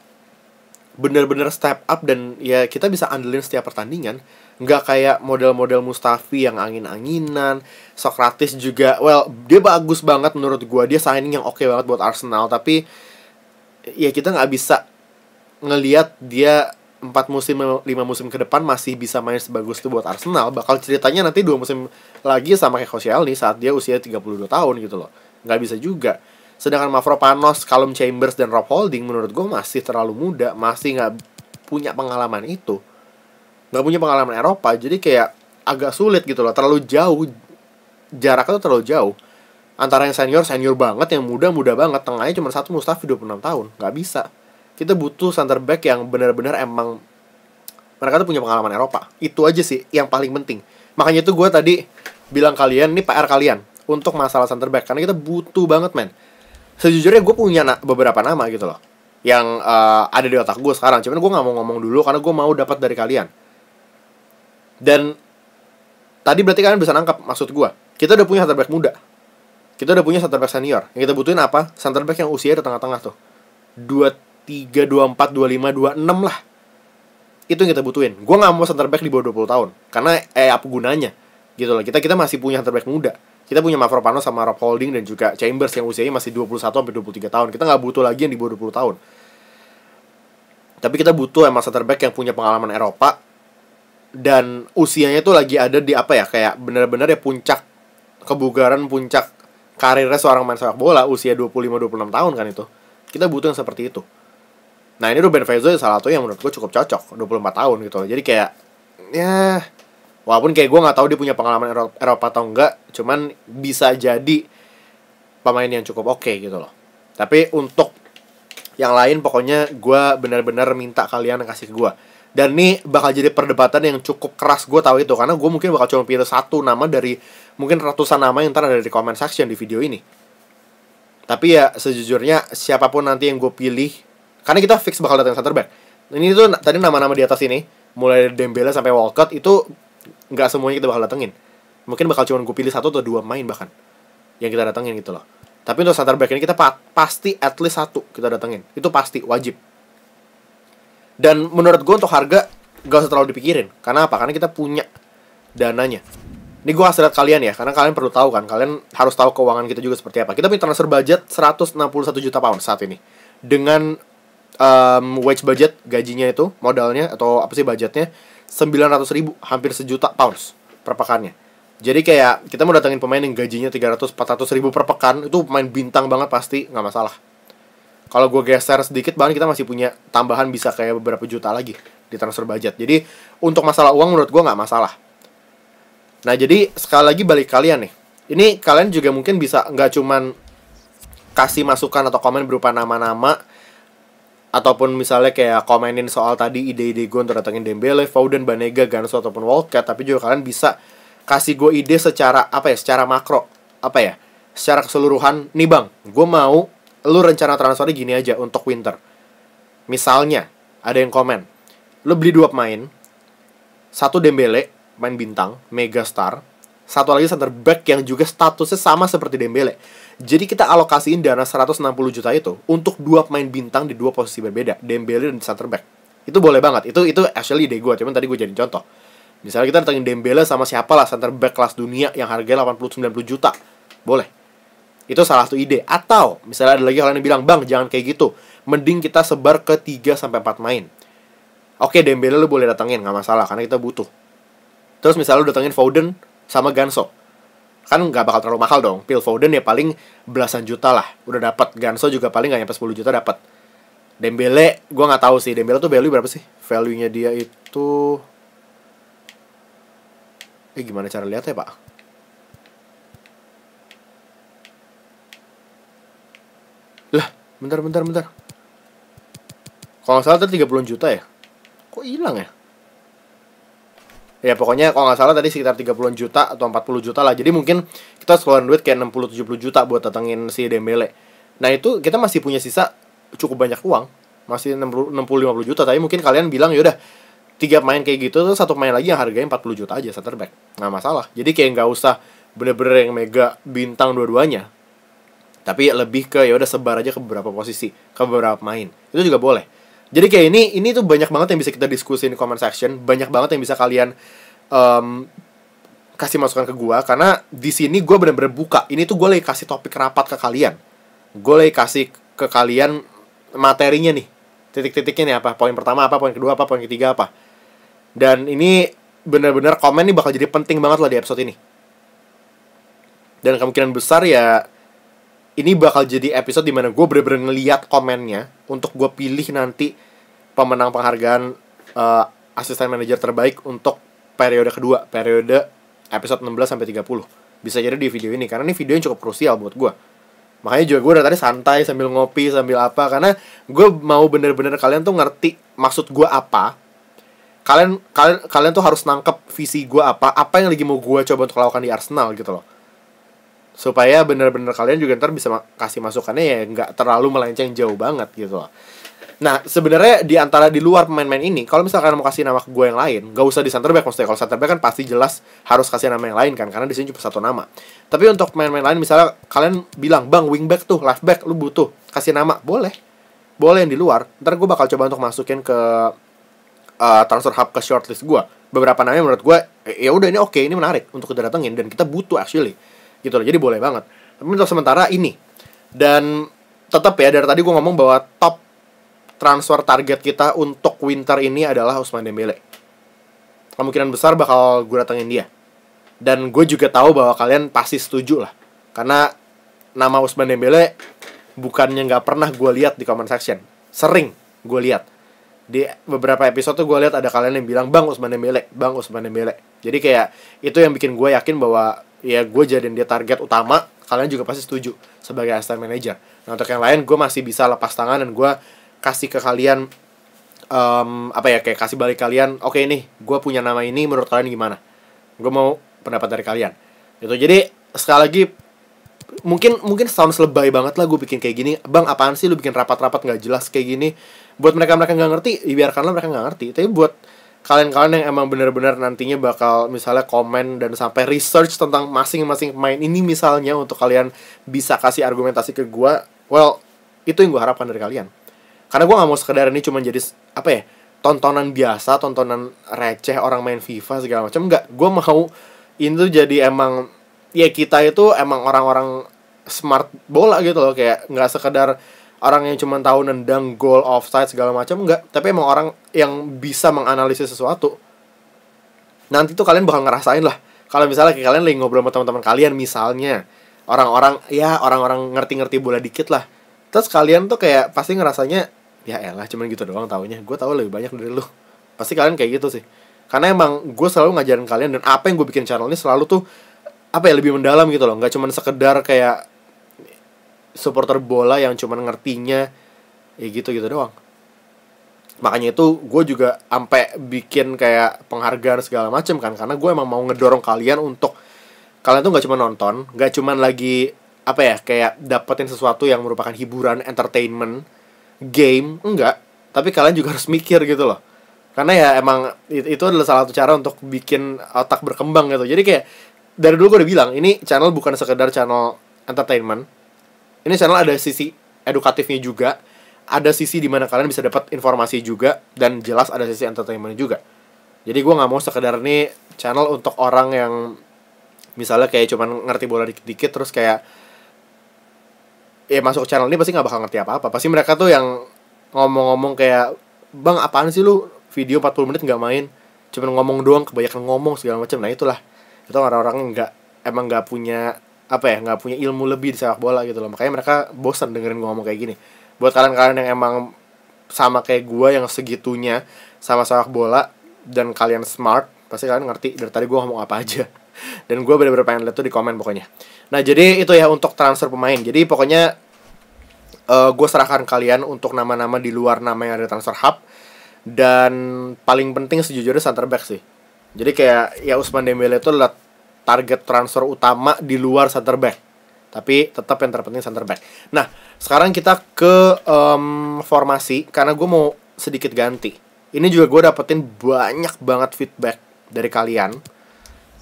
bener-bener step up dan ya kita bisa andelin setiap pertandingan nggak kayak model-model Mustafi yang angin-anginan Socrates juga well dia bagus banget menurut gue dia signing yang oke okay banget buat Arsenal tapi ya kita nggak bisa ngelihat dia empat musim eh, lima musim ke depan masih bisa main sebagus itu buat Arsenal bakal ceritanya nanti dua musim lagi sama kayak Koscielny saat dia usia 32 tahun gitu loh nggak bisa juga sedangkan Mavropanos, Callum Chambers dan Rob Holding menurut gue masih terlalu muda masih nggak punya pengalaman itu nggak punya pengalaman Eropa jadi kayak agak sulit gitu loh terlalu jauh jaraknya tuh terlalu jauh antara yang senior senior banget yang muda muda banget tengahnya cuma satu Mustafi 26 tahun nggak bisa kita butuh center back yang benar-benar emang mereka tuh punya pengalaman Eropa. Itu aja sih yang paling penting. Makanya itu gue tadi bilang kalian, ini PR kalian untuk masalah center back. Karena kita butuh banget, men. Sejujurnya gue punya na beberapa nama gitu loh. Yang uh, ada di otak gue sekarang. Cuman gue nggak mau ngomong dulu karena gue mau dapat dari kalian. Dan tadi berarti kalian bisa nangkap maksud gue. Kita udah punya center back muda. Kita udah punya center back senior. Yang kita butuhin apa? Center back yang usia di tengah-tengah tuh. Dua tiga dua empat dua lima dua enam lah itu yang kita butuhin gue nggak mau center back di bawah dua puluh tahun karena eh apa gunanya gitu loh kita kita masih punya center back muda kita punya panos sama Rob Holding dan juga Chambers yang usianya masih 21 sampai 23 tahun kita nggak butuh lagi yang di bawah 20 tahun tapi kita butuh emang center back yang punya pengalaman Eropa dan usianya tuh lagi ada di apa ya kayak bener-bener ya puncak kebugaran puncak karirnya seorang main sepak bola usia 25 26 tahun kan itu. Kita butuh yang seperti itu. Nah ini Ruben Fezo salah satu yang menurut gue cukup cocok 24 tahun gitu loh Jadi kayak ya walaupun kayak gue gak tahu dia punya pengalaman Eropa, Eropa atau enggak Cuman bisa jadi pemain yang cukup oke okay gitu loh Tapi untuk yang lain pokoknya gue benar-benar minta kalian kasih ke gue dan ini bakal jadi perdebatan yang cukup keras gue tahu itu karena gue mungkin bakal cuma pilih satu nama dari mungkin ratusan nama yang ntar ada di comment section di video ini tapi ya sejujurnya siapapun nanti yang gue pilih karena kita fix bakal datang center back ini tuh tadi nama-nama di atas ini mulai dari Dembele sampai Walcott itu nggak semuanya kita bakal datengin mungkin bakal cuma gue pilih satu atau dua main bahkan yang kita datengin gitu loh tapi untuk center back ini kita pa pasti at least satu kita datengin itu pasti wajib dan menurut gue untuk harga gak usah terlalu dipikirin karena apa karena kita punya dananya ini gue kasih kalian ya karena kalian perlu tahu kan kalian harus tahu keuangan kita juga seperti apa kita punya transfer budget 161 juta pound saat ini dengan um, wage budget gajinya itu modalnya atau apa sih budgetnya 900 ribu hampir sejuta pounds per pekannya jadi kayak kita mau datengin pemain yang gajinya 300 400 ribu per pekan itu pemain bintang banget pasti nggak masalah kalau gue geser sedikit bahkan kita masih punya tambahan bisa kayak beberapa juta lagi di transfer budget jadi untuk masalah uang menurut gue nggak masalah nah jadi sekali lagi balik kalian nih ini kalian juga mungkin bisa nggak cuman kasih masukan atau komen berupa nama-nama ataupun misalnya kayak komenin soal tadi ide-ide gue untuk datangin Dembele, Foden, Banega, Ganso ataupun Walcott tapi juga kalian bisa kasih gue ide secara apa ya secara makro apa ya secara keseluruhan nih bang gue mau lu rencana transfernya gini aja untuk winter misalnya ada yang komen lu beli dua pemain satu Dembele main bintang mega star satu lagi center back yang juga statusnya sama seperti Dembele jadi kita alokasiin dana 160 juta itu untuk dua pemain bintang di dua posisi berbeda, Dembele dan center back. Itu boleh banget. Itu itu actually ide gue, cuman tadi gue jadi contoh. Misalnya kita datengin Dembele sama siapa lah center back kelas dunia yang harganya 80 90 juta. Boleh. Itu salah satu ide. Atau misalnya ada lagi orang yang bilang, "Bang, jangan kayak gitu. Mending kita sebar ke 3 sampai 4 main." Oke, Dembele lu boleh datengin, nggak masalah karena kita butuh. Terus misalnya lu datengin Foden sama Ganso kan nggak bakal terlalu mahal dong. Phil Foden ya paling belasan juta lah, udah dapat. Ganso juga paling nggak nyampe 10 juta dapat. Dembele, gue nggak tahu sih. Dembele tuh value berapa sih? Value-nya dia itu, eh gimana cara lihat ya pak? Lah, bentar, bentar, bentar. Kalau nggak salah tadi 30 juta ya? Kok hilang ya? ya pokoknya kalau nggak salah tadi sekitar 30 puluh juta atau 40 juta lah jadi mungkin kita keluarin duit kayak 60-70 juta buat datengin si Dembele nah itu kita masih punya sisa cukup banyak uang masih 60-50 juta tapi mungkin kalian bilang yaudah tiga main kayak gitu terus satu main lagi yang harganya 40 juta aja center back nah masalah jadi kayak nggak usah bener-bener yang mega bintang dua-duanya tapi lebih ke yaudah sebar aja ke beberapa posisi ke beberapa main itu juga boleh jadi kayak ini ini tuh banyak banget yang bisa kita diskusi di comment section, banyak banget yang bisa kalian um, kasih masukan ke gue karena di sini gue bener-bener buka. Ini tuh gue lagi kasih topik rapat ke kalian. Gue lagi kasih ke kalian materinya nih. Titik-titiknya nih apa? Poin pertama apa? Poin kedua apa? Poin ketiga apa? Dan ini bener-bener komen nih bakal jadi penting banget lah di episode ini. Dan kemungkinan besar ya ini bakal jadi episode dimana gue bener-bener ngeliat komennya untuk gue pilih nanti pemenang penghargaan uh, asisten manajer terbaik untuk periode kedua periode episode 16 sampai 30 bisa jadi di video ini karena ini video yang cukup krusial buat gue makanya juga gue dari tadi santai sambil ngopi sambil apa karena gue mau bener-bener kalian tuh ngerti maksud gue apa kalian kalian kalian tuh harus nangkep visi gue apa apa yang lagi mau gue coba untuk lakukan di Arsenal gitu loh supaya bener-bener kalian juga ntar bisa kasih masukannya ya nggak terlalu melenceng jauh banget gitu loh. Nah, sebenarnya di antara di luar pemain-pemain ini, kalau misalkan mau kasih nama ke gue yang lain, gak usah di center back maksudnya. Kalau center back kan pasti jelas harus kasih nama yang lain kan, karena di sini cuma satu nama. Tapi untuk pemain-pemain lain, misalnya kalian bilang, bang wing back tuh, left back, lu butuh, kasih nama, boleh, boleh yang di luar. Ntar gue bakal coba untuk masukin ke uh, transfer hub ke shortlist gue. Beberapa namanya menurut gue, ya udah ini oke, okay, ini menarik untuk kita datengin dan kita butuh actually gitu loh jadi boleh banget tapi untuk sementara ini dan tetap ya dari tadi gue ngomong bahwa top transfer target kita untuk winter ini adalah Usman Dembele kemungkinan besar bakal gue datengin dia dan gue juga tahu bahwa kalian pasti setuju lah karena nama Usman Dembele bukannya nggak pernah gue lihat di comment section sering gue lihat di beberapa episode tuh gue lihat ada kalian yang bilang bang Usman Dembele bang Usman Dembele jadi kayak itu yang bikin gue yakin bahwa ya gue jadiin dia target utama kalian juga pasti setuju sebagai asisten manager nah untuk yang lain gue masih bisa lepas tangan dan gue kasih ke kalian um, apa ya kayak kasih balik kalian oke okay, nih gue punya nama ini menurut kalian gimana gue mau pendapat dari kalian itu jadi sekali lagi mungkin mungkin sounds lebay banget lah gue bikin kayak gini bang apaan sih lu bikin rapat-rapat nggak -rapat jelas kayak gini buat mereka mereka nggak ngerti ya biarkanlah mereka nggak ngerti tapi buat kalian-kalian yang emang bener-bener nantinya bakal misalnya komen dan sampai research tentang masing-masing pemain ini misalnya untuk kalian bisa kasih argumentasi ke gue well itu yang gue harapkan dari kalian karena gue nggak mau sekedar ini cuma jadi apa ya tontonan biasa tontonan receh orang main FIFA segala macam nggak gue mau ini tuh jadi emang ya kita itu emang orang-orang smart bola gitu loh kayak nggak sekedar orang yang cuma tahu nendang goal offside segala macam enggak tapi emang orang yang bisa menganalisis sesuatu nanti tuh kalian bakal ngerasain lah kalau misalnya kalian lagi ngobrol sama teman-teman kalian misalnya orang-orang ya orang-orang ngerti-ngerti bola dikit lah terus kalian tuh kayak pasti ngerasanya ya elah cuman gitu doang taunya gue tahu lebih banyak dari lu pasti kalian kayak gitu sih karena emang gue selalu ngajarin kalian dan apa yang gue bikin channel ini selalu tuh apa ya lebih mendalam gitu loh nggak cuman sekedar kayak supporter bola yang cuman ngertinya ya gitu gitu doang makanya itu gue juga ampe bikin kayak penghargaan segala macam kan karena gue emang mau ngedorong kalian untuk kalian tuh nggak cuma nonton nggak cuman lagi apa ya kayak dapetin sesuatu yang merupakan hiburan entertainment game enggak tapi kalian juga harus mikir gitu loh karena ya emang itu adalah salah satu cara untuk bikin otak berkembang gitu jadi kayak dari dulu gue udah bilang ini channel bukan sekedar channel entertainment ini channel ada sisi edukatifnya juga ada sisi di mana kalian bisa dapat informasi juga dan jelas ada sisi entertainment juga jadi gue nggak mau sekedar nih channel untuk orang yang misalnya kayak cuman ngerti bola dikit-dikit terus kayak ya masuk channel ini pasti nggak bakal ngerti apa-apa pasti mereka tuh yang ngomong-ngomong kayak bang apaan sih lu video 40 menit nggak main cuman ngomong doang kebanyakan ngomong segala macam nah itulah itu orang-orang nggak emang nggak punya apa ya nggak punya ilmu lebih di sepak bola gitu loh makanya mereka bosan dengerin gue ngomong kayak gini buat kalian-kalian yang emang sama kayak gue yang segitunya sama sepak bola dan kalian smart pasti kalian ngerti dari tadi gue ngomong apa aja dan gue bener-bener pengen lihat tuh di komen pokoknya nah jadi itu ya untuk transfer pemain jadi pokoknya uh, eh, gue serahkan kalian untuk nama-nama di luar nama yang ada transfer hub dan paling penting sejujurnya center back sih jadi kayak ya Usman Dembele itu adalah target transfer utama di luar center back. Tapi tetap yang terpenting center back. Nah, sekarang kita ke um, formasi karena gue mau sedikit ganti. Ini juga gue dapetin banyak banget feedback dari kalian.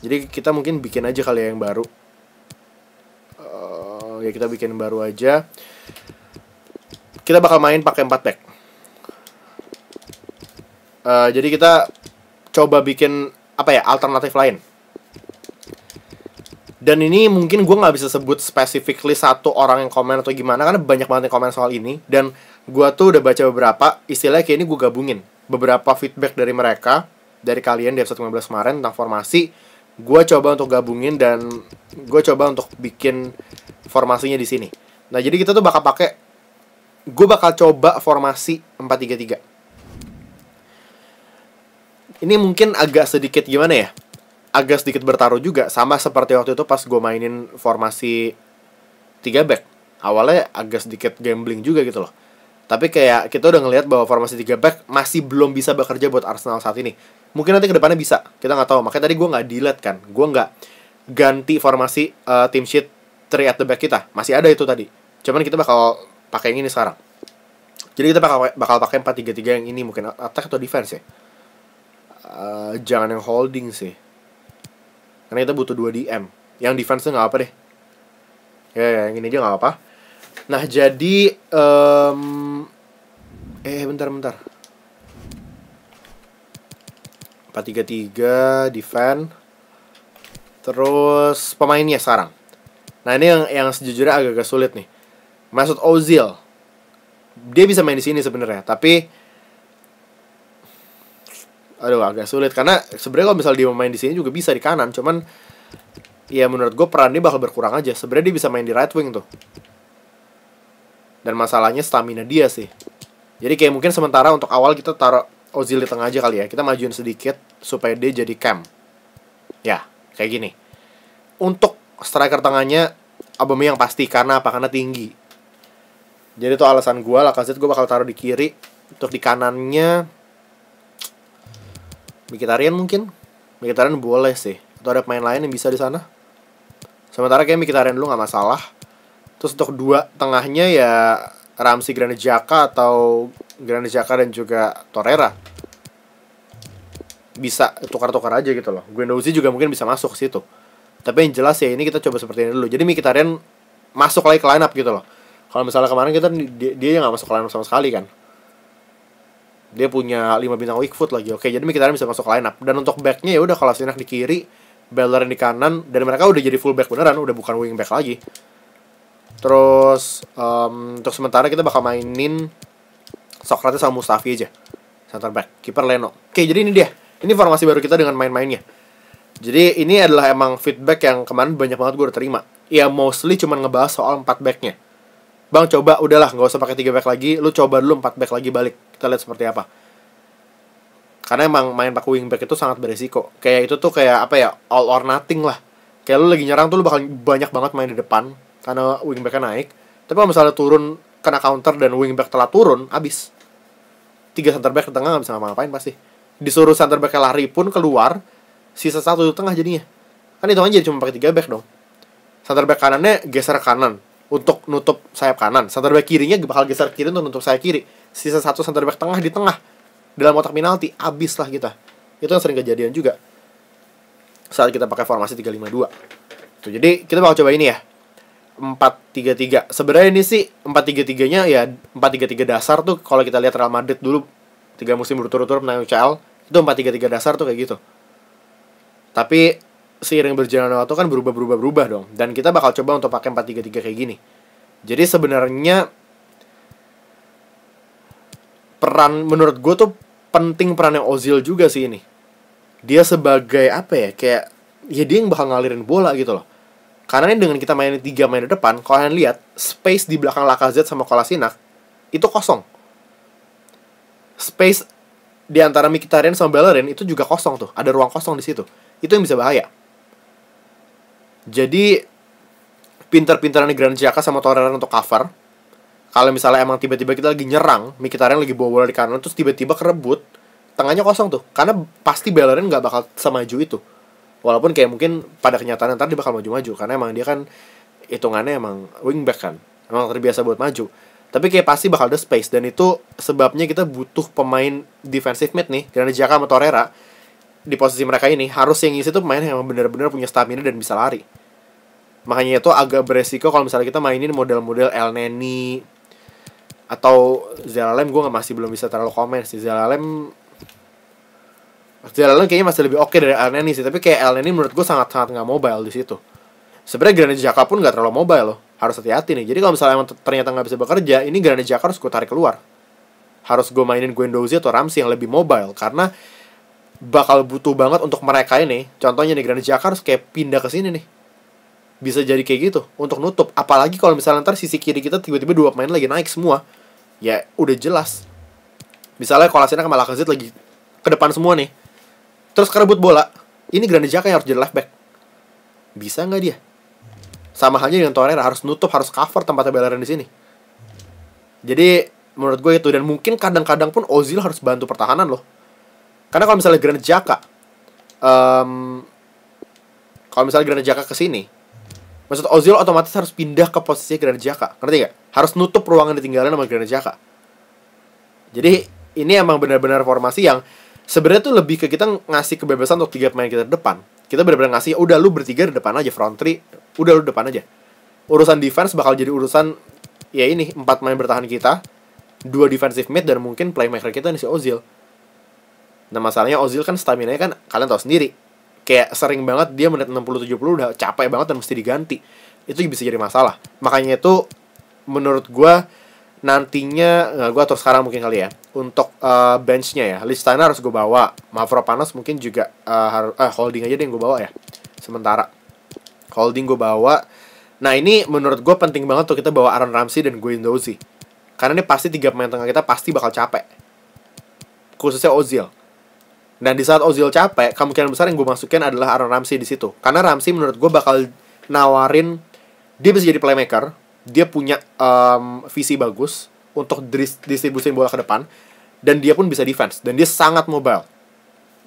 Jadi kita mungkin bikin aja kali ya yang baru. Uh, ya kita bikin baru aja. Kita bakal main pakai 4 back. Uh, jadi kita coba bikin apa ya alternatif lain dan ini mungkin gue nggak bisa sebut specifically satu orang yang komen atau gimana karena banyak banget yang komen soal ini dan gue tuh udah baca beberapa istilah kayak ini gue gabungin beberapa feedback dari mereka dari kalian di episode 15 kemarin tentang formasi gue coba untuk gabungin dan gue coba untuk bikin formasinya di sini nah jadi kita tuh bakal pakai gue bakal coba formasi 433 ini mungkin agak sedikit gimana ya agak sedikit bertaruh juga sama seperti waktu itu pas gue mainin formasi tiga back awalnya agak sedikit gambling juga gitu loh tapi kayak kita udah ngelihat bahwa formasi tiga back masih belum bisa bekerja buat Arsenal saat ini mungkin nanti kedepannya bisa kita nggak tahu makanya tadi gue nggak delete kan gue nggak ganti formasi uh, team sheet three at the back kita masih ada itu tadi cuman kita bakal pakai yang ini sekarang jadi kita bakal bakal pakai empat tiga tiga yang ini mungkin attack atau defense ya uh, jangan yang holding sih karena kita butuh 2 DM. Yang defense nggak apa deh. Ya, ya, yang ini aja nggak apa. Nah, jadi um, eh bentar bentar. 433 defense. Terus pemainnya sekarang. Nah, ini yang yang sejujurnya agak-agak sulit nih. Maksud Ozil. Dia bisa main di sini sebenarnya, tapi aduh agak sulit karena sebenarnya kalau misal dia main di sini juga bisa di kanan cuman ya menurut gue peran dia bakal berkurang aja sebenarnya dia bisa main di right wing tuh dan masalahnya stamina dia sih jadi kayak mungkin sementara untuk awal kita taruh Ozil di tengah aja kali ya kita majuin sedikit supaya dia jadi cam ya kayak gini untuk striker tengahnya Aubameyang yang pasti karena apa karena tinggi jadi itu alasan gue lah kaset gue bakal taruh di kiri untuk di kanannya Mikitarian mungkin Mikitarian boleh sih atau ada pemain lain yang bisa di sana sementara kayak Mikitarian lu nggak masalah terus untuk dua tengahnya ya Ramsey Granjaka atau Granjaka dan juga Torreira bisa tukar-tukar aja gitu loh Guendouzi juga mungkin bisa masuk situ tapi yang jelas ya ini kita coba seperti ini dulu jadi Mikitarian masuk lagi ke lineup gitu loh kalau misalnya kemarin kita dia dia nggak masuk ke lineup sama sekali kan dia punya lima bintang weak foot lagi oke jadi Mkhitaryan bisa masuk lineup dan untuk backnya ya udah kalau Sinak di kiri Beller di kanan dan mereka udah jadi full back beneran udah bukan wing back lagi terus um, untuk sementara kita bakal mainin Socrates sama Mustafi aja center back kiper Leno oke jadi ini dia ini formasi baru kita dengan main-mainnya jadi ini adalah emang feedback yang kemarin banyak banget gue udah terima ya mostly cuman ngebahas soal empat backnya Bang coba udahlah nggak usah pakai tiga back lagi lu coba dulu empat back lagi balik kita lihat seperti apa karena emang main pakai wingback itu sangat beresiko kayak itu tuh kayak apa ya all or nothing lah kayak lu lagi nyerang tuh lu bakal banyak banget main di depan karena wingbacknya naik tapi kalau misalnya turun kena counter dan wingback telah turun abis tiga center back di tengah nggak bisa ngapa-ngapain pasti disuruh center back lari pun keluar sisa satu di tengah jadinya kan itu aja cuma pakai tiga back dong center back kanannya geser kanan untuk nutup sayap kanan center back kirinya bakal geser kiri untuk nutup sayap kiri sisa satu center back tengah di tengah dalam otak penalti abis lah kita itu yang sering kejadian juga saat kita pakai formasi tiga lima dua tuh jadi kita bakal coba ini ya 433 sebenarnya ini sih 433 nya ya 433 dasar tuh kalau kita lihat Real Madrid dulu tiga musim berturut-turut menang UCL itu 433 dasar tuh kayak gitu tapi seiring berjalannya waktu kan berubah berubah berubah dong dan kita bakal coba untuk pakai 433 kayak gini jadi sebenarnya peran menurut gue tuh penting perannya Ozil juga sih ini dia sebagai apa ya kayak ya dia yang bakal ngalirin bola gitu loh karena ini dengan kita mainin tiga main di depan kalau kalian lihat space di belakang Lacazette sama Kolasinac itu kosong space di antara Mkhitaryan sama Bellerin itu juga kosong tuh ada ruang kosong di situ itu yang bisa bahaya jadi pinter-pinteran Grand Xhaka sama Torreira untuk cover kalau misalnya emang tiba-tiba kita lagi nyerang Mikitarian lagi bawa bola di kanan terus tiba-tiba kerebut tengahnya kosong tuh karena pasti Bellerin nggak bakal semaju itu walaupun kayak mungkin pada kenyataan nanti dia bakal maju-maju karena emang dia kan hitungannya emang wingback kan emang terbiasa buat maju tapi kayak pasti bakal ada space dan itu sebabnya kita butuh pemain defensive mid nih karena Jaka sama Torreira di posisi mereka ini harus yang ngisi tuh pemain yang benar-benar punya stamina dan bisa lari makanya itu agak beresiko kalau misalnya kita mainin model-model El Neni atau Zelalem gue nggak masih belum bisa terlalu komen sih Zelalem Zelalem kayaknya masih lebih oke okay dari Elneny sih tapi kayak Elneny menurut gue sangat sangat nggak mobile di situ sebenarnya Granit Jaka pun nggak terlalu mobile loh harus hati-hati nih jadi kalau misalnya emang ternyata nggak bisa bekerja ini Granit Jaka harus gue tarik keluar harus gue mainin gue Guendouzi atau Ramsey yang lebih mobile karena bakal butuh banget untuk mereka ini contohnya nih Granit Jaka harus kayak pindah ke sini nih bisa jadi kayak gitu untuk nutup apalagi kalau misalnya ntar sisi kiri kita tiba-tiba dua pemain lagi naik semua ya udah jelas misalnya Kolasinac sama Lacazette lagi ke depan semua nih terus kerebut bola ini Granit Xhaka yang harus jadi left back bisa nggak dia sama halnya dengan Torreira harus nutup harus cover tempatnya Bellerin di sini jadi menurut gue itu dan mungkin kadang-kadang pun Ozil harus bantu pertahanan loh karena kalau misalnya Granit Xhaka um, kalau misalnya Granit Xhaka ke sini Maksud Ozil otomatis harus pindah ke posisi Granit Jaka. Ngerti gak? Harus nutup ruangan ditinggalin sama Granit Jaka. Jadi ini emang benar-benar formasi yang sebenarnya tuh lebih ke kita ngasih kebebasan untuk tiga pemain kita depan. Kita benar-benar ngasih udah lu bertiga di depan aja front three, udah lu depan aja. Urusan defense bakal jadi urusan ya ini empat pemain bertahan kita, dua defensive mid dan mungkin playmaker kita nih si Ozil. Nah masalahnya Ozil kan stamina nya kan kalian tahu sendiri kayak sering banget dia menit 60 70 udah capek banget dan mesti diganti. Itu bisa jadi masalah. Makanya itu menurut gua nantinya nah gua atau sekarang mungkin kali ya untuk uh, benchnya ya Listana harus gue bawa Mavropanos mungkin juga uh, eh, harus eh, holding aja deh yang gue bawa ya sementara holding gue bawa nah ini menurut gue penting banget tuh kita bawa Aaron Ramsey dan Guendouzi karena ini pasti tiga pemain tengah kita pasti bakal capek khususnya Ozil dan di saat Ozil capek, kemungkinan besar yang gue masukin adalah Aaron Ramsey di situ. Karena Ramsey menurut gue bakal nawarin dia bisa jadi playmaker, dia punya um, visi bagus untuk distribusin bola ke depan dan dia pun bisa defense dan dia sangat mobile.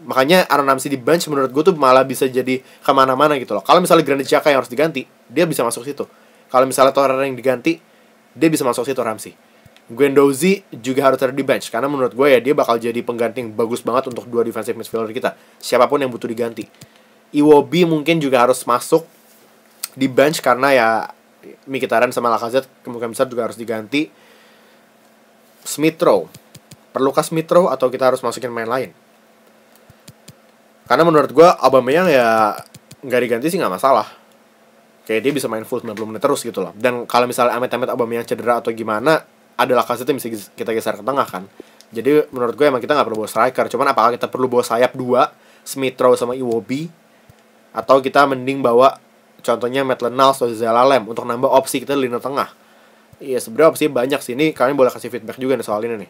Makanya Aaron Ramsey di bench menurut gue tuh malah bisa jadi kemana-mana gitu loh. Kalau misalnya Granit Xhaka yang harus diganti, dia bisa masuk situ. Kalau misalnya Torreira yang diganti, dia bisa masuk situ Ramsey. Gwen juga harus ada di bench karena menurut gue ya dia bakal jadi pengganti yang bagus banget untuk dua defensive midfielder kita siapapun yang butuh diganti Iwobi mungkin juga harus masuk di bench karena ya Mikitaran sama Lacazette kemungkinan besar juga harus diganti Smithrow perlu perlukah Smithrow atau kita harus masukin main lain karena menurut gue Aubameyang ya nggak diganti sih nggak masalah kayak dia bisa main full 90 menit terus gitu loh dan kalau misalnya amit-amit Aubameyang cedera atau gimana adalah kasus itu bisa kita geser ke tengah kan jadi menurut gue emang kita nggak perlu bawa striker cuman apakah kita perlu bawa sayap dua Smith Rowe sama Iwobi atau kita mending bawa contohnya Maitland Niles atau Zalalem untuk nambah opsi kita di lini tengah iya sebenarnya opsi banyak sih ini kalian boleh kasih feedback juga nih soal ini nih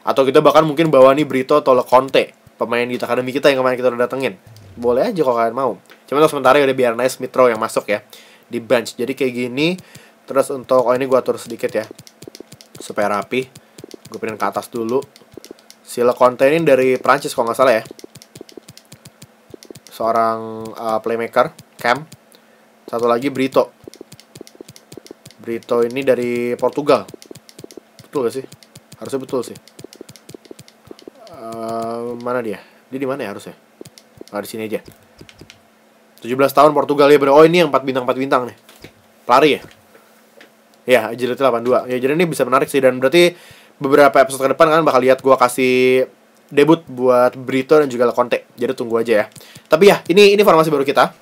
atau kita bahkan mungkin bawa nih Brito atau le Conte pemain di akademi kita yang kemarin kita udah datengin boleh aja kalau kalian mau cuman untuk sementara ya udah biar nice Smith yang masuk ya di bench jadi kayak gini terus untuk oh ini gue atur sedikit ya supaya rapi gue pindahin ke atas dulu si Leconte ini dari Prancis kalau nggak salah ya seorang uh, playmaker Cam satu lagi Brito Brito ini dari Portugal betul gak sih harusnya betul sih uh, mana dia dia di mana ya harusnya oh, di sini aja 17 tahun Portugal ya bro oh ini yang 4 bintang 4 bintang nih pelari ya Ya, agility 82. Ya, jadi ini bisa menarik sih dan berarti beberapa episode ke depan kan bakal lihat gua kasih debut buat Brito dan juga Leconte. Jadi tunggu aja ya. Tapi ya, ini ini formasi baru kita.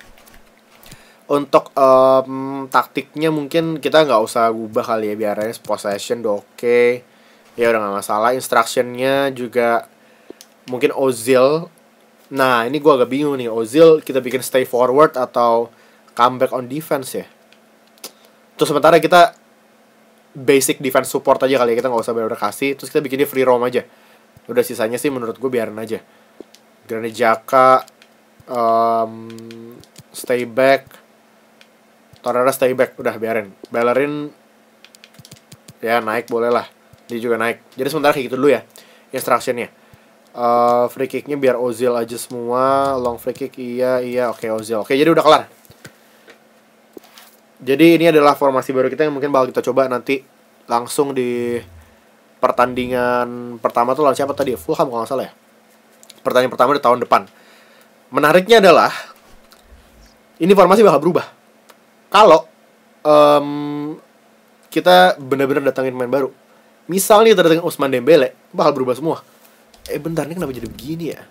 Untuk um, taktiknya mungkin kita nggak usah ubah kali ya biarnya possession udah oke. Ya udah nggak masalah. Instructionnya juga mungkin Ozil. Nah ini gua agak bingung nih Ozil kita bikin stay forward atau comeback on defense ya. Terus sementara kita basic defense support aja kali ya kita nggak usah benar-benar kasih terus kita bikinnya free roam aja udah sisanya sih menurut gue biarin aja Granit Jaka um, stay back Torreira stay back udah biarin Bellerin ya naik boleh lah dia juga naik jadi sementara kayak gitu dulu ya instructionnya uh, free kicknya biar Ozil aja semua long free kick iya iya oke okay, Ozil oke okay, jadi udah kelar jadi ini adalah formasi baru kita yang mungkin bakal kita coba nanti langsung di pertandingan pertama tuh lawan siapa tadi? Fulham kalau nggak salah ya. Pertandingan pertama di tahun depan. Menariknya adalah ini formasi bakal berubah. Kalau um, kita benar-benar datangin pemain baru. misalnya kita datangin Usman Dembele, bakal berubah semua. Eh bentar ini kenapa jadi begini ya?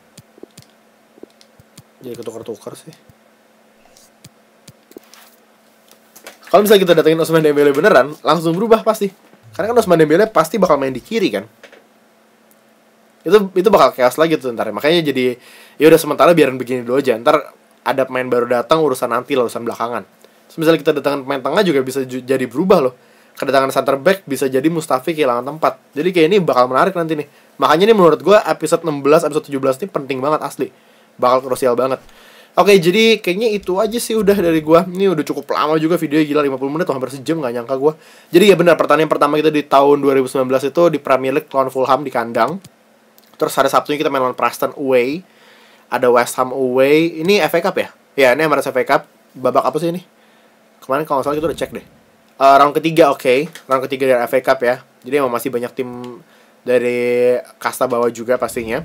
Jadi ketukar-tukar sih. Kalau misalnya kita datengin Osman Dembele beneran, langsung berubah pasti. Karena kan Osman Dembele pasti bakal main di kiri kan. Itu itu bakal chaos lagi tuh ntar. Makanya jadi ya udah sementara biarin begini dulu aja. Ntar ada pemain baru datang urusan nanti lah urusan belakangan. Terus misalnya kita datangkan pemain tengah juga bisa jadi berubah loh. Kedatangan center back bisa jadi Mustafi kehilangan tempat. Jadi kayak ini bakal menarik nanti nih. Makanya ini menurut gue episode 16, episode 17 ini penting banget asli. Bakal krusial banget. Oke, jadi kayaknya itu aja sih udah dari gua. Ini udah cukup lama juga videonya gila 50 menit, tuh hampir sejam nggak nyangka gua. Jadi ya benar pertandingan pertama kita di tahun 2019 itu di Premier League lawan Fulham di kandang. Terus hari sabtu kita main lawan Preston away. Ada West Ham away. Ini FA Cup ya? Ya, ini Emirates FA Cup. Babak apa sih ini? Kemarin kalau salah kita udah cek deh. Uh, round ketiga oke, okay. round ketiga dari FA Cup ya. Jadi emang masih banyak tim dari kasta bawah juga pastinya.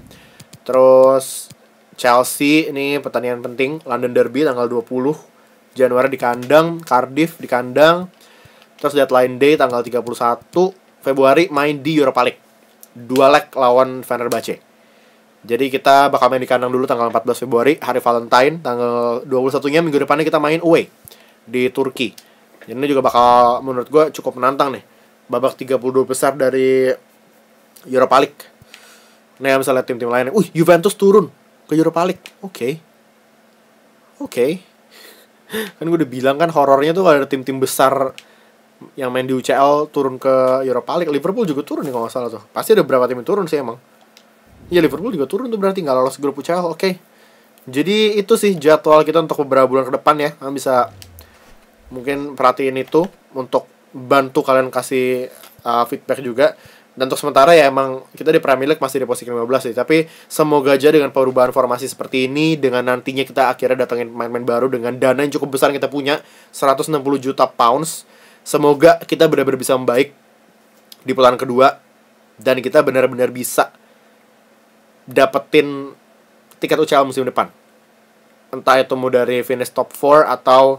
Terus Chelsea ini pertandingan penting London Derby tanggal 20 Januari di kandang Cardiff di kandang terus deadline day tanggal 31 Februari main di Europa League dua leg lawan Fenerbahce jadi kita bakal main di kandang dulu tanggal 14 Februari hari Valentine tanggal 21 nya minggu depannya kita main away di Turki jadi ini juga bakal menurut gue cukup menantang nih babak 32 besar dari Europa League. Nah, misalnya tim-tim lainnya, uh Juventus turun ke Europa League oke okay. oke okay. kan gue udah bilang kan horornya tuh ada tim-tim besar yang main di UCL turun ke Europa League Liverpool juga turun nih kalau nggak salah tuh pasti ada berapa tim yang turun sih emang ya Liverpool juga turun tuh berarti nggak lolos grup UCL oke okay. jadi itu sih jadwal kita untuk beberapa bulan ke depan ya kalian bisa mungkin perhatiin itu untuk bantu kalian kasih uh, feedback juga dan untuk sementara ya emang kita di Premier League masih di posisi 15 sih tapi semoga aja dengan perubahan formasi seperti ini dengan nantinya kita akhirnya datangin pemain-pemain baru dengan dana yang cukup besar yang kita punya 160 juta pounds semoga kita benar-benar bisa membaik di putaran kedua dan kita benar-benar bisa dapetin tiket UCL musim depan entah itu mau dari finish top 4 atau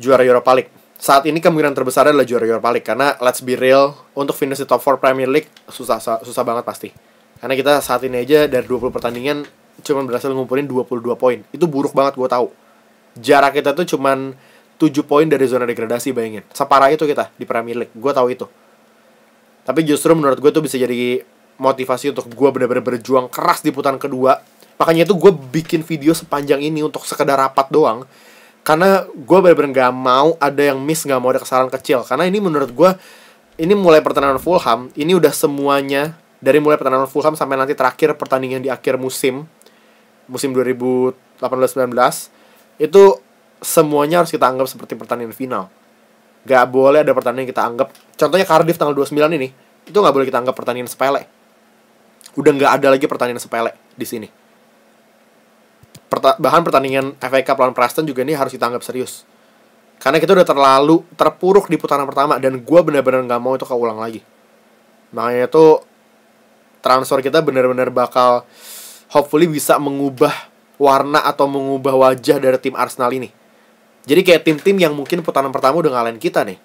juara Europa League saat ini kemungkinan terbesarnya adalah juara Europa League karena let's be real untuk finish di top 4 Premier League susah susah banget pasti. Karena kita saat ini aja dari 20 pertandingan cuman berhasil ngumpulin 22 poin. Itu buruk banget gue tahu. Jarak kita tuh cuman 7 poin dari zona degradasi bayangin. Separah itu kita di Premier League. Gue tahu itu. Tapi justru menurut gue tuh bisa jadi motivasi untuk gue benar benar berjuang keras di putaran kedua. Makanya itu gue bikin video sepanjang ini untuk sekedar rapat doang karena gue bener-bener gak mau ada yang miss gak mau ada kesalahan kecil karena ini menurut gue ini mulai pertandingan Fulham ini udah semuanya dari mulai pertandingan Fulham sampai nanti terakhir pertandingan di akhir musim musim 2018-19 itu semuanya harus kita anggap seperti pertandingan final gak boleh ada pertandingan kita anggap contohnya Cardiff tanggal 29 ini itu gak boleh kita anggap pertandingan sepele udah gak ada lagi pertandingan sepele di sini perta bahan pertandingan FA Cup lawan Preston juga ini harus ditanggap serius. Karena kita udah terlalu terpuruk di putaran pertama dan gue bener-bener nggak mau itu keulang lagi. Makanya itu transfer kita bener-bener bakal hopefully bisa mengubah warna atau mengubah wajah dari tim Arsenal ini. Jadi kayak tim-tim yang mungkin putaran pertama udah ngalahin kita nih.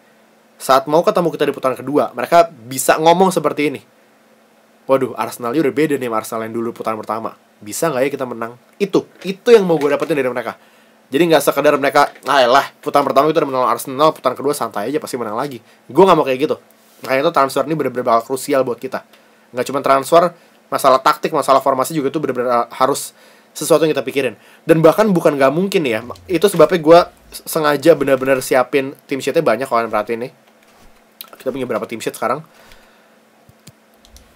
Saat mau ketemu kita di putaran kedua, mereka bisa ngomong seperti ini. Waduh, Arsenal udah beda nih Arsenal yang dulu putaran pertama bisa nggak ya kita menang itu itu yang mau gue dapetin dari mereka jadi nggak sekedar mereka ah ya lah putaran pertama itu udah menang Arsenal putaran kedua santai aja pasti menang lagi gue nggak mau kayak gitu makanya itu transfer ini bener-bener bakal krusial buat kita nggak cuma transfer masalah taktik masalah formasi juga itu bener-bener ah, harus sesuatu yang kita pikirin dan bahkan bukan nggak mungkin ya itu sebabnya gue sengaja benar-benar siapin tim sheetnya banyak kalau kalian perhatiin nih kita punya berapa tim sheet sekarang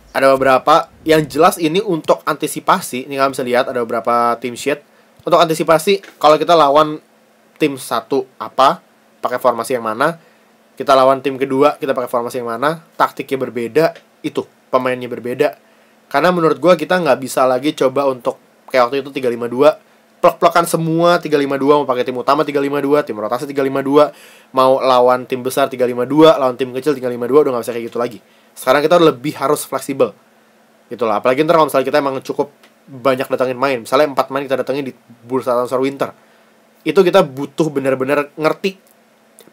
ada beberapa yang jelas ini untuk antisipasi Ini kalian bisa lihat ada beberapa tim sheet untuk antisipasi kalau kita lawan tim satu apa pakai formasi yang mana kita lawan tim kedua kita pakai formasi yang mana taktiknya berbeda itu pemainnya berbeda karena menurut gue kita nggak bisa lagi coba untuk kayak waktu itu tiga lima dua, plek-plekan semua tiga lima dua mau pakai tim utama tiga lima dua tim rotasi tiga lima dua mau lawan tim besar tiga lima dua lawan tim kecil tiga lima dua udah nggak bisa kayak gitu lagi sekarang kita lebih harus fleksibel gitu lah apalagi ntar kalau misalnya kita emang cukup banyak datangin main misalnya empat main kita datangin di bursa transfer winter itu kita butuh benar-benar ngerti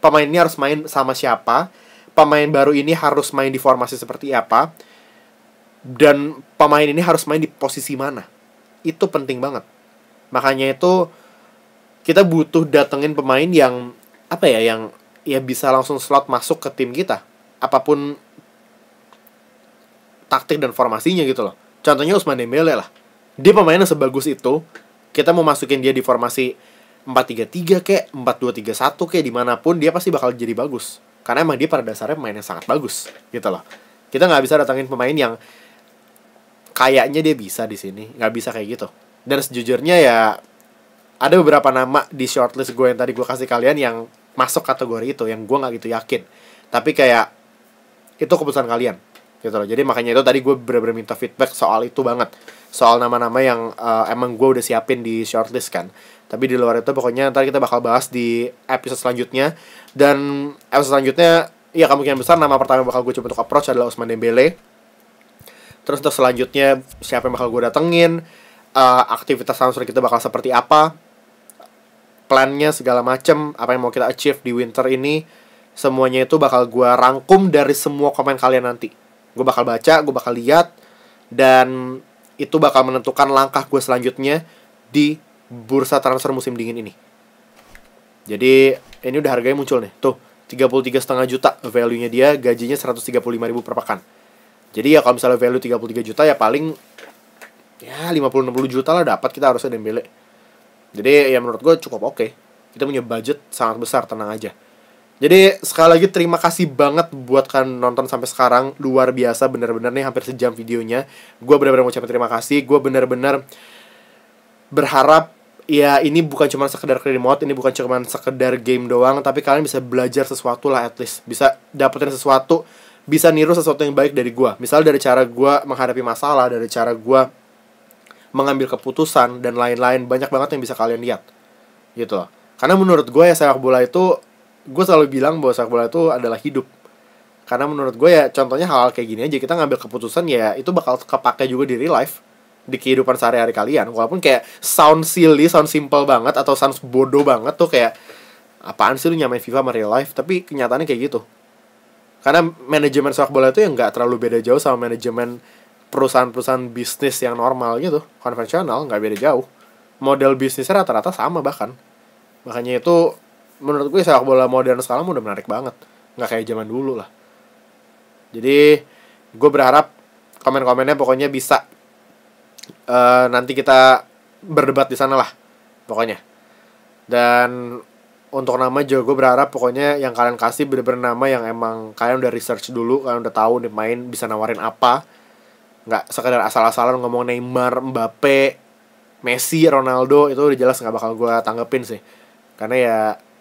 pemain ini harus main sama siapa pemain baru ini harus main di formasi seperti apa dan pemain ini harus main di posisi mana itu penting banget makanya itu kita butuh datengin pemain yang apa ya yang ya bisa langsung slot masuk ke tim kita apapun taktik dan formasinya gitu loh. Contohnya Usman Dembele lah. Dia pemain yang sebagus itu, kita mau masukin dia di formasi 4-3-3 kayak 4-2-3-1 kayak dimanapun dia pasti bakal jadi bagus. Karena emang dia pada dasarnya pemain yang sangat bagus gitu loh. Kita nggak bisa datangin pemain yang kayaknya dia bisa di sini, nggak bisa kayak gitu. Dan sejujurnya ya ada beberapa nama di shortlist gue yang tadi gue kasih kalian yang masuk kategori itu yang gue nggak gitu yakin. Tapi kayak itu keputusan kalian gitu loh jadi makanya itu tadi gue bener-bener minta feedback soal itu banget soal nama-nama yang uh, emang gue udah siapin di shortlist kan tapi di luar itu pokoknya nanti kita bakal bahas di episode selanjutnya dan episode selanjutnya ya kemungkinan besar nama pertama yang bakal gue coba untuk approach adalah Usman Dembele terus untuk selanjutnya siapa yang bakal gue datengin uh, aktivitas transfer kita bakal seperti apa plannya segala macem apa yang mau kita achieve di winter ini semuanya itu bakal gue rangkum dari semua komen kalian nanti gue bakal baca gue bakal lihat dan itu bakal menentukan langkah gue selanjutnya di bursa transfer musim dingin ini jadi ini udah harganya muncul nih tuh 33 setengah juta value-nya dia gajinya 135 ribu per pekan jadi ya kalau misalnya value 33 juta ya paling ya 50-60 juta lah dapat kita harusnya Dembele jadi ya menurut gue cukup oke okay. kita punya budget sangat besar tenang aja jadi sekali lagi terima kasih banget buat kalian nonton sampai sekarang Luar biasa bener-bener nih hampir sejam videonya Gue bener-bener ngucapin terima kasih Gue bener-bener berharap ya ini bukan cuma sekedar remote ini bukan cuma sekedar game doang tapi kalian bisa belajar sesuatu lah at least bisa dapetin sesuatu bisa niru sesuatu yang baik dari gue misal dari cara gue menghadapi masalah dari cara gue mengambil keputusan dan lain-lain banyak banget yang bisa kalian lihat gitu loh karena menurut gue ya sepak bola itu gue selalu bilang bahwa sepak bola itu adalah hidup karena menurut gue ya contohnya hal-hal kayak gini aja kita ngambil keputusan ya itu bakal kepake juga di real life di kehidupan sehari-hari kalian walaupun kayak sound silly sound simple banget atau sound bodoh banget tuh kayak apaan sih lu nyamain FIFA sama real life tapi kenyataannya kayak gitu karena manajemen sepak bola itu yang nggak terlalu beda jauh sama manajemen perusahaan-perusahaan bisnis yang normal gitu konvensional nggak beda jauh model bisnisnya rata-rata sama bahkan makanya itu menurut gue sepak bola modern sekarang udah menarik banget nggak kayak zaman dulu lah jadi gue berharap komen-komennya pokoknya bisa uh, nanti kita berdebat di sana lah pokoknya dan untuk nama juga gue berharap pokoknya yang kalian kasih bener-bener nama yang emang kalian udah research dulu kalian udah tahu nih main bisa nawarin apa nggak sekedar asal-asalan ngomong Neymar Mbappe Messi Ronaldo itu udah jelas nggak bakal gue tanggepin sih karena ya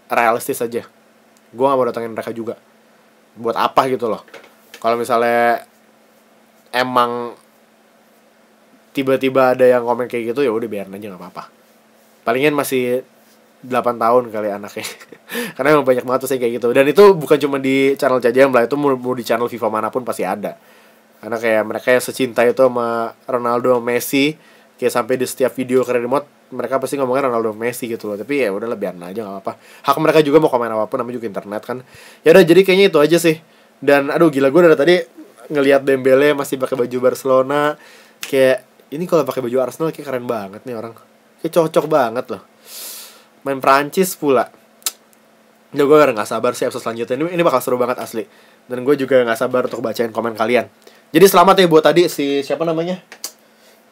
realistis aja gue gak mau datengin mereka juga buat apa gitu loh kalau misalnya emang tiba-tiba ada yang komen kayak gitu ya udah biarin aja nggak apa-apa palingan masih 8 tahun kali anaknya karena emang banyak banget tuh kayak gitu dan itu bukan cuma di channel Cajang lah itu mau, mau di channel FIFA manapun pasti ada karena kayak mereka yang secinta itu sama Ronaldo Messi kayak sampai di setiap video keren remote mereka pasti ngomongin Ronaldo Messi gitu loh tapi ya udah lebih aneh aja nggak apa-apa hak mereka juga mau komen apa apapun namanya juga internet kan ya udah jadi kayaknya itu aja sih dan aduh gila gue dari tadi ngelihat Dembele masih pakai baju Barcelona kayak ini kalau pakai baju Arsenal kayak keren banget nih orang kayak cocok banget loh main Prancis pula ya gue nggak sabar sih episode selanjutnya ini, ini bakal seru banget asli dan gue juga nggak sabar untuk bacain komen kalian jadi selamat ya buat tadi si siapa namanya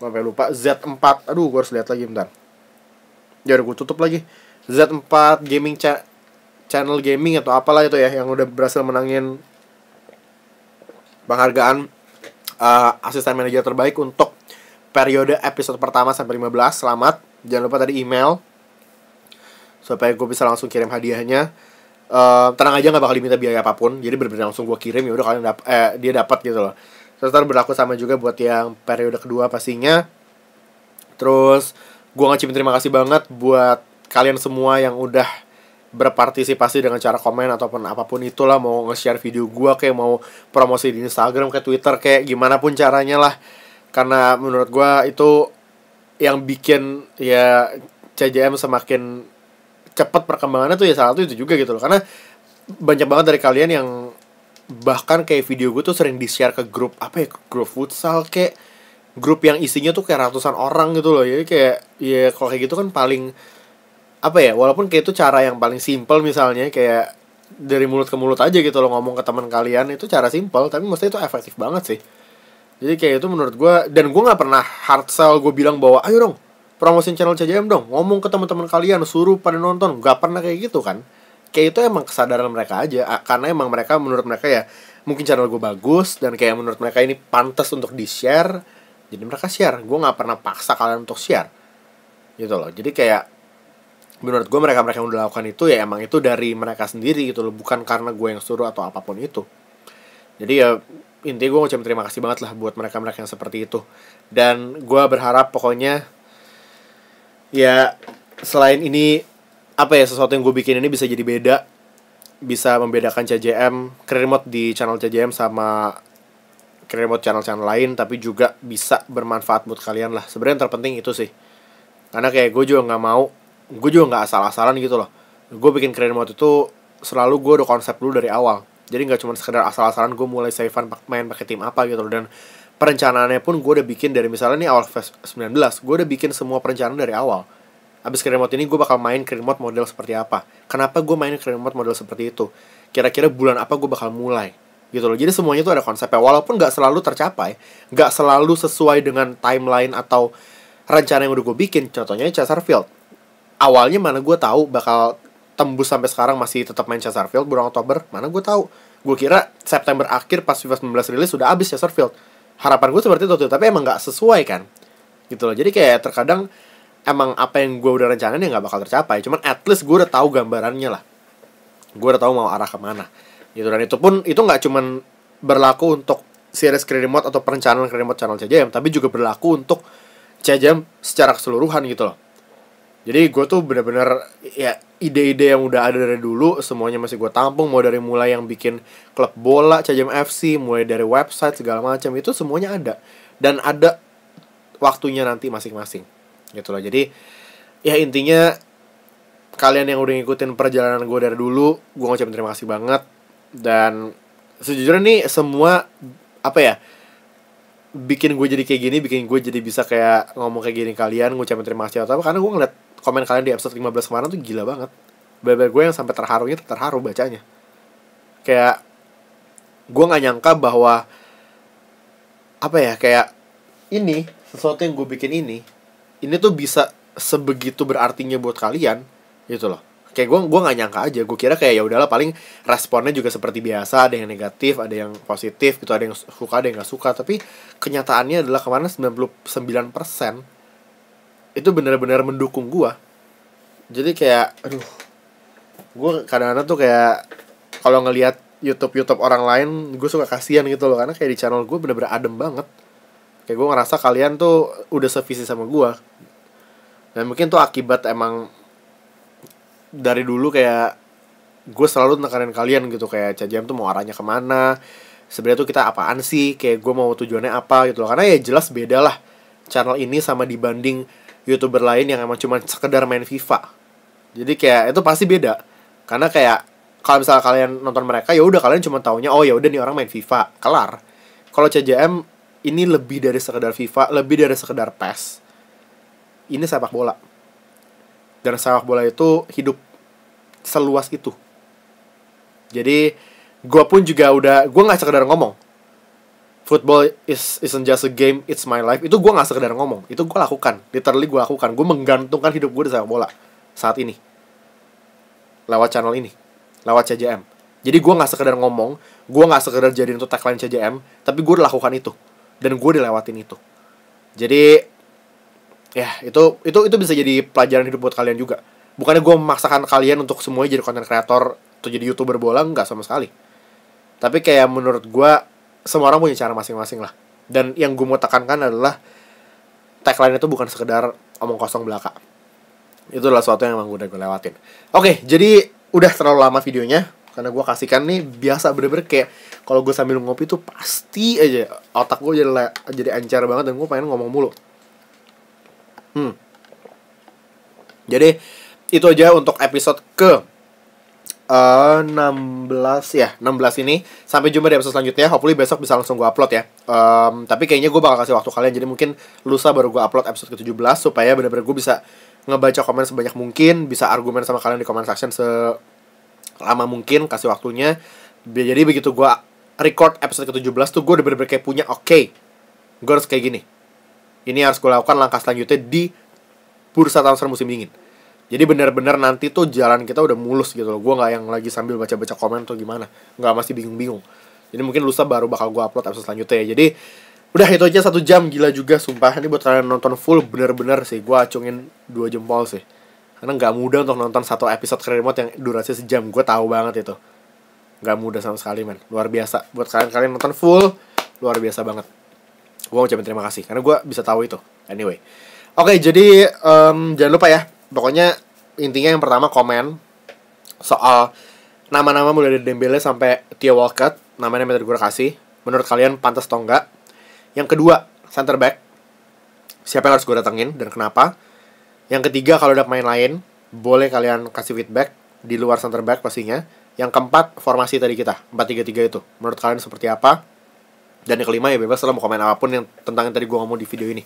sampai ya, lupa Z4 aduh gue harus lihat lagi bentar ya udah gue tutup lagi Z4 gaming cha channel gaming atau apalah itu ya yang udah berhasil menangin penghargaan uh, asisten manajer terbaik untuk periode episode pertama sampai 15 selamat jangan lupa tadi email supaya gue bisa langsung kirim hadiahnya uh, tenang aja nggak bakal diminta biaya apapun jadi benar-benar langsung gue kirim ya udah kalian dap eh, dia dapat gitu loh terus berlaku sama juga buat yang periode kedua pastinya terus gue ngecipin terima kasih banget buat kalian semua yang udah berpartisipasi dengan cara komen ataupun apapun itulah mau nge-share video gue kayak mau promosi di Instagram kayak Twitter kayak gimana pun caranya lah karena menurut gue itu yang bikin ya CJM semakin cepat perkembangannya tuh ya salah satu itu juga gitu loh karena banyak banget dari kalian yang bahkan kayak video gue tuh sering di share ke grup apa ya grup futsal kayak grup yang isinya tuh kayak ratusan orang gitu loh jadi kayak ya kalau kayak gitu kan paling apa ya walaupun kayak itu cara yang paling simple misalnya kayak dari mulut ke mulut aja gitu loh ngomong ke teman kalian itu cara simple tapi maksudnya itu efektif banget sih jadi kayak itu menurut gue dan gue nggak pernah hard sell gue bilang bahwa ayo dong promosiin channel CJM dong ngomong ke teman-teman kalian suruh pada nonton nggak pernah kayak gitu kan kayak itu emang kesadaran mereka aja karena emang mereka menurut mereka ya mungkin channel gue bagus dan kayak menurut mereka ini pantas untuk di share jadi mereka share gue nggak pernah paksa kalian untuk share gitu loh jadi kayak menurut gue mereka mereka yang udah lakukan itu ya emang itu dari mereka sendiri gitu loh bukan karena gue yang suruh atau apapun itu jadi ya intinya gue ngucapin terima kasih banget lah buat mereka-mereka yang seperti itu dan gue berharap pokoknya ya selain ini apa ya sesuatu yang gue bikin ini bisa jadi beda bisa membedakan CJM career di channel CJM sama career channel-channel lain tapi juga bisa bermanfaat buat kalian lah sebenarnya terpenting itu sih karena kayak gue juga nggak mau gue juga nggak asal-asalan gitu loh gue bikin career itu selalu gue udah konsep dulu dari awal jadi nggak cuma sekedar asal-asalan gue mulai savean main pakai tim apa gitu loh dan perencanaannya pun gue udah bikin dari misalnya nih awal 19 gue udah bikin semua perencanaan dari awal abis ke remote ini gue bakal main ke remote model seperti apa kenapa gue main ke remote model seperti itu kira-kira bulan apa gue bakal mulai gitu loh jadi semuanya itu ada konsepnya walaupun nggak selalu tercapai nggak selalu sesuai dengan timeline atau rencana yang udah gue bikin contohnya Chesterfield awalnya mana gue tahu bakal tembus sampai sekarang masih tetap main Chesterfield bulan Oktober mana gue tahu gue kira September akhir pas FIFA 19 rilis sudah abis Chesterfield harapan gue seperti itu tapi emang nggak sesuai kan gitu loh jadi kayak terkadang emang apa yang gue udah rencanain ya nggak bakal tercapai cuman at least gue udah tahu gambarannya lah gue udah tahu mau arah kemana gitu dan itu pun itu nggak cuman berlaku untuk series Remote atau perencanaan Remote channel CJM tapi juga berlaku untuk CJM secara keseluruhan gitu loh jadi gue tuh bener-bener ya ide-ide yang udah ada dari dulu semuanya masih gue tampung mau dari mulai yang bikin klub bola CJM FC mulai dari website segala macam itu semuanya ada dan ada waktunya nanti masing-masing gitu loh jadi ya intinya kalian yang udah ngikutin perjalanan gue dari dulu gue ngucapin terima kasih banget dan sejujurnya nih semua apa ya bikin gue jadi kayak gini bikin gue jadi bisa kayak ngomong kayak gini kalian ngucapin terima kasih atau apa karena gue ngeliat komen kalian di episode 15 kemarin tuh gila banget Bebek gue yang sampai terharunya terharu bacanya kayak gue nggak nyangka bahwa apa ya kayak ini sesuatu yang gue bikin ini ini tuh bisa sebegitu berartinya buat kalian gitu loh kayak gue gue nggak nyangka aja gue kira kayak ya udahlah paling responnya juga seperti biasa ada yang negatif ada yang positif gitu ada yang suka ada yang nggak suka tapi kenyataannya adalah kemana 99% itu benar-benar mendukung gue jadi kayak aduh gue kadang-kadang tuh kayak kalau ngelihat YouTube YouTube orang lain gue suka kasihan gitu loh karena kayak di channel gue bener-bener adem banget kayak gue ngerasa kalian tuh udah sevisi sama gue dan mungkin tuh akibat emang dari dulu kayak gue selalu nekanin kalian gitu kayak CJM tuh mau arahnya kemana sebenarnya tuh kita apaan sih kayak gue mau tujuannya apa gitu loh karena ya jelas beda lah channel ini sama dibanding youtuber lain yang emang cuma sekedar main FIFA jadi kayak itu pasti beda karena kayak kalau misalnya kalian nonton mereka ya udah kalian cuma taunya oh ya udah nih orang main FIFA kelar kalau CJM ini lebih dari sekedar FIFA lebih dari sekedar PES ini sepak bola dan sepak bola itu hidup seluas itu jadi gue pun juga udah gue nggak sekedar ngomong football is isn't just a game it's my life itu gue nggak sekedar ngomong itu gue lakukan literally gue lakukan gue menggantungkan hidup gue di sepak bola saat ini lewat channel ini lewat CJM jadi gue nggak sekedar ngomong gue nggak sekedar jadi untuk tagline CJM tapi gue lakukan itu dan gue dilewatin itu jadi ya itu itu itu bisa jadi pelajaran hidup buat kalian juga bukannya gue memaksakan kalian untuk semuanya jadi konten kreator atau jadi youtuber bola nggak sama sekali tapi kayak menurut gue semua orang punya cara masing-masing lah dan yang gue mau tekankan adalah tagline itu bukan sekedar omong kosong belaka itu adalah sesuatu yang emang udah gue lewatin oke jadi udah terlalu lama videonya karena gue kasihkan nih biasa bener-bener kayak kalau gue sambil ngopi tuh pasti aja otak gue jadi jadi ancar banget dan gue pengen ngomong mulu Hmm. Jadi itu aja untuk episode ke uh, eh, 16 ya 16 ini sampai jumpa di episode selanjutnya hopefully besok bisa langsung gue upload ya um, tapi kayaknya gue bakal kasih waktu kalian jadi mungkin lusa baru gue upload episode ke-17 supaya benar benar gue bisa ngebaca komen sebanyak mungkin bisa argumen sama kalian di comment section se lama mungkin kasih waktunya jadi begitu gue record episode ke-17 tuh gue udah bener-bener kayak punya oke okay, gue harus kayak gini ini harus gue lakukan langkah selanjutnya di bursa transfer musim dingin. Jadi bener-bener nanti tuh jalan kita udah mulus gitu loh. Gue nggak yang lagi sambil baca-baca komen atau gimana. Nggak masih bingung-bingung. Jadi mungkin lusa baru bakal gue upload episode selanjutnya ya. Jadi udah itu aja satu jam gila juga sumpah. Ini buat kalian nonton full bener-bener sih. Gue acungin dua jempol sih. Karena nggak mudah untuk nonton satu episode keren remote yang durasi sejam. Gue tahu banget itu. Nggak mudah sama sekali men. Luar biasa. Buat kalian kalian nonton full. Luar biasa banget gue ucapin terima kasih karena gue bisa tahu itu anyway oke okay, jadi um, jangan lupa ya pokoknya intinya yang pertama komen soal nama-nama mulai dari Dembele sampai Theo Walcott namanya yang gue kasih menurut kalian pantas atau enggak yang kedua center back siapa yang harus gue datengin dan kenapa yang ketiga kalau udah pemain lain boleh kalian kasih feedback di luar center back pastinya yang keempat formasi tadi kita 4-3-3 itu menurut kalian seperti apa dan yang kelima ya bebas lah mau komen apapun yang tentang yang tadi gue ngomong di video ini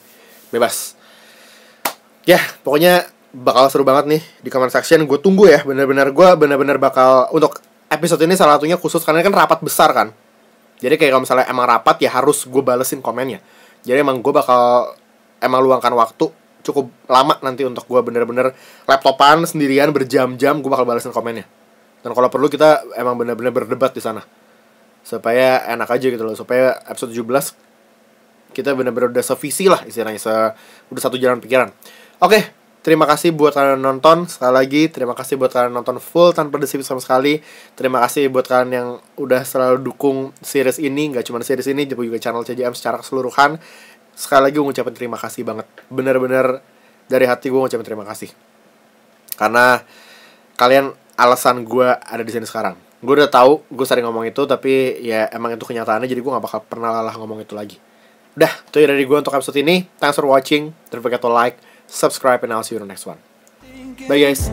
bebas ya pokoknya bakal seru banget nih di comment section gue tunggu ya bener-bener gue bener-bener bakal untuk episode ini salah satunya khusus karena kan rapat besar kan jadi kayak kalau misalnya emang rapat ya harus gue balesin komennya jadi emang gue bakal emang luangkan waktu cukup lama nanti untuk gue bener-bener laptopan sendirian berjam-jam gue bakal balesin komennya dan kalau perlu kita emang bener-bener berdebat di sana supaya enak aja gitu loh supaya episode 17 kita bener-bener udah sevisi lah istilahnya se udah satu jalan pikiran oke okay, terima kasih buat kalian nonton sekali lagi terima kasih buat kalian nonton full tanpa desip sama sekali terima kasih buat kalian yang udah selalu dukung series ini nggak cuma series ini juga channel CJM secara keseluruhan sekali lagi gue ngucapin terima kasih banget bener-bener dari hati gue ngucapin terima kasih karena kalian alasan gue ada di sini sekarang gue udah tahu gue sering ngomong itu tapi ya emang itu kenyataannya jadi gue gak bakal pernah lelah ngomong itu lagi udah itu dari gue untuk episode ini thanks for watching don't forget to like subscribe and I'll see you in the next one bye guys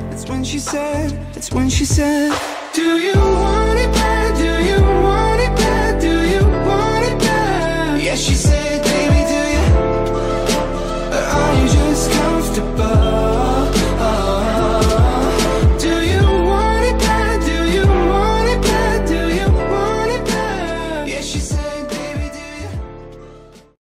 she said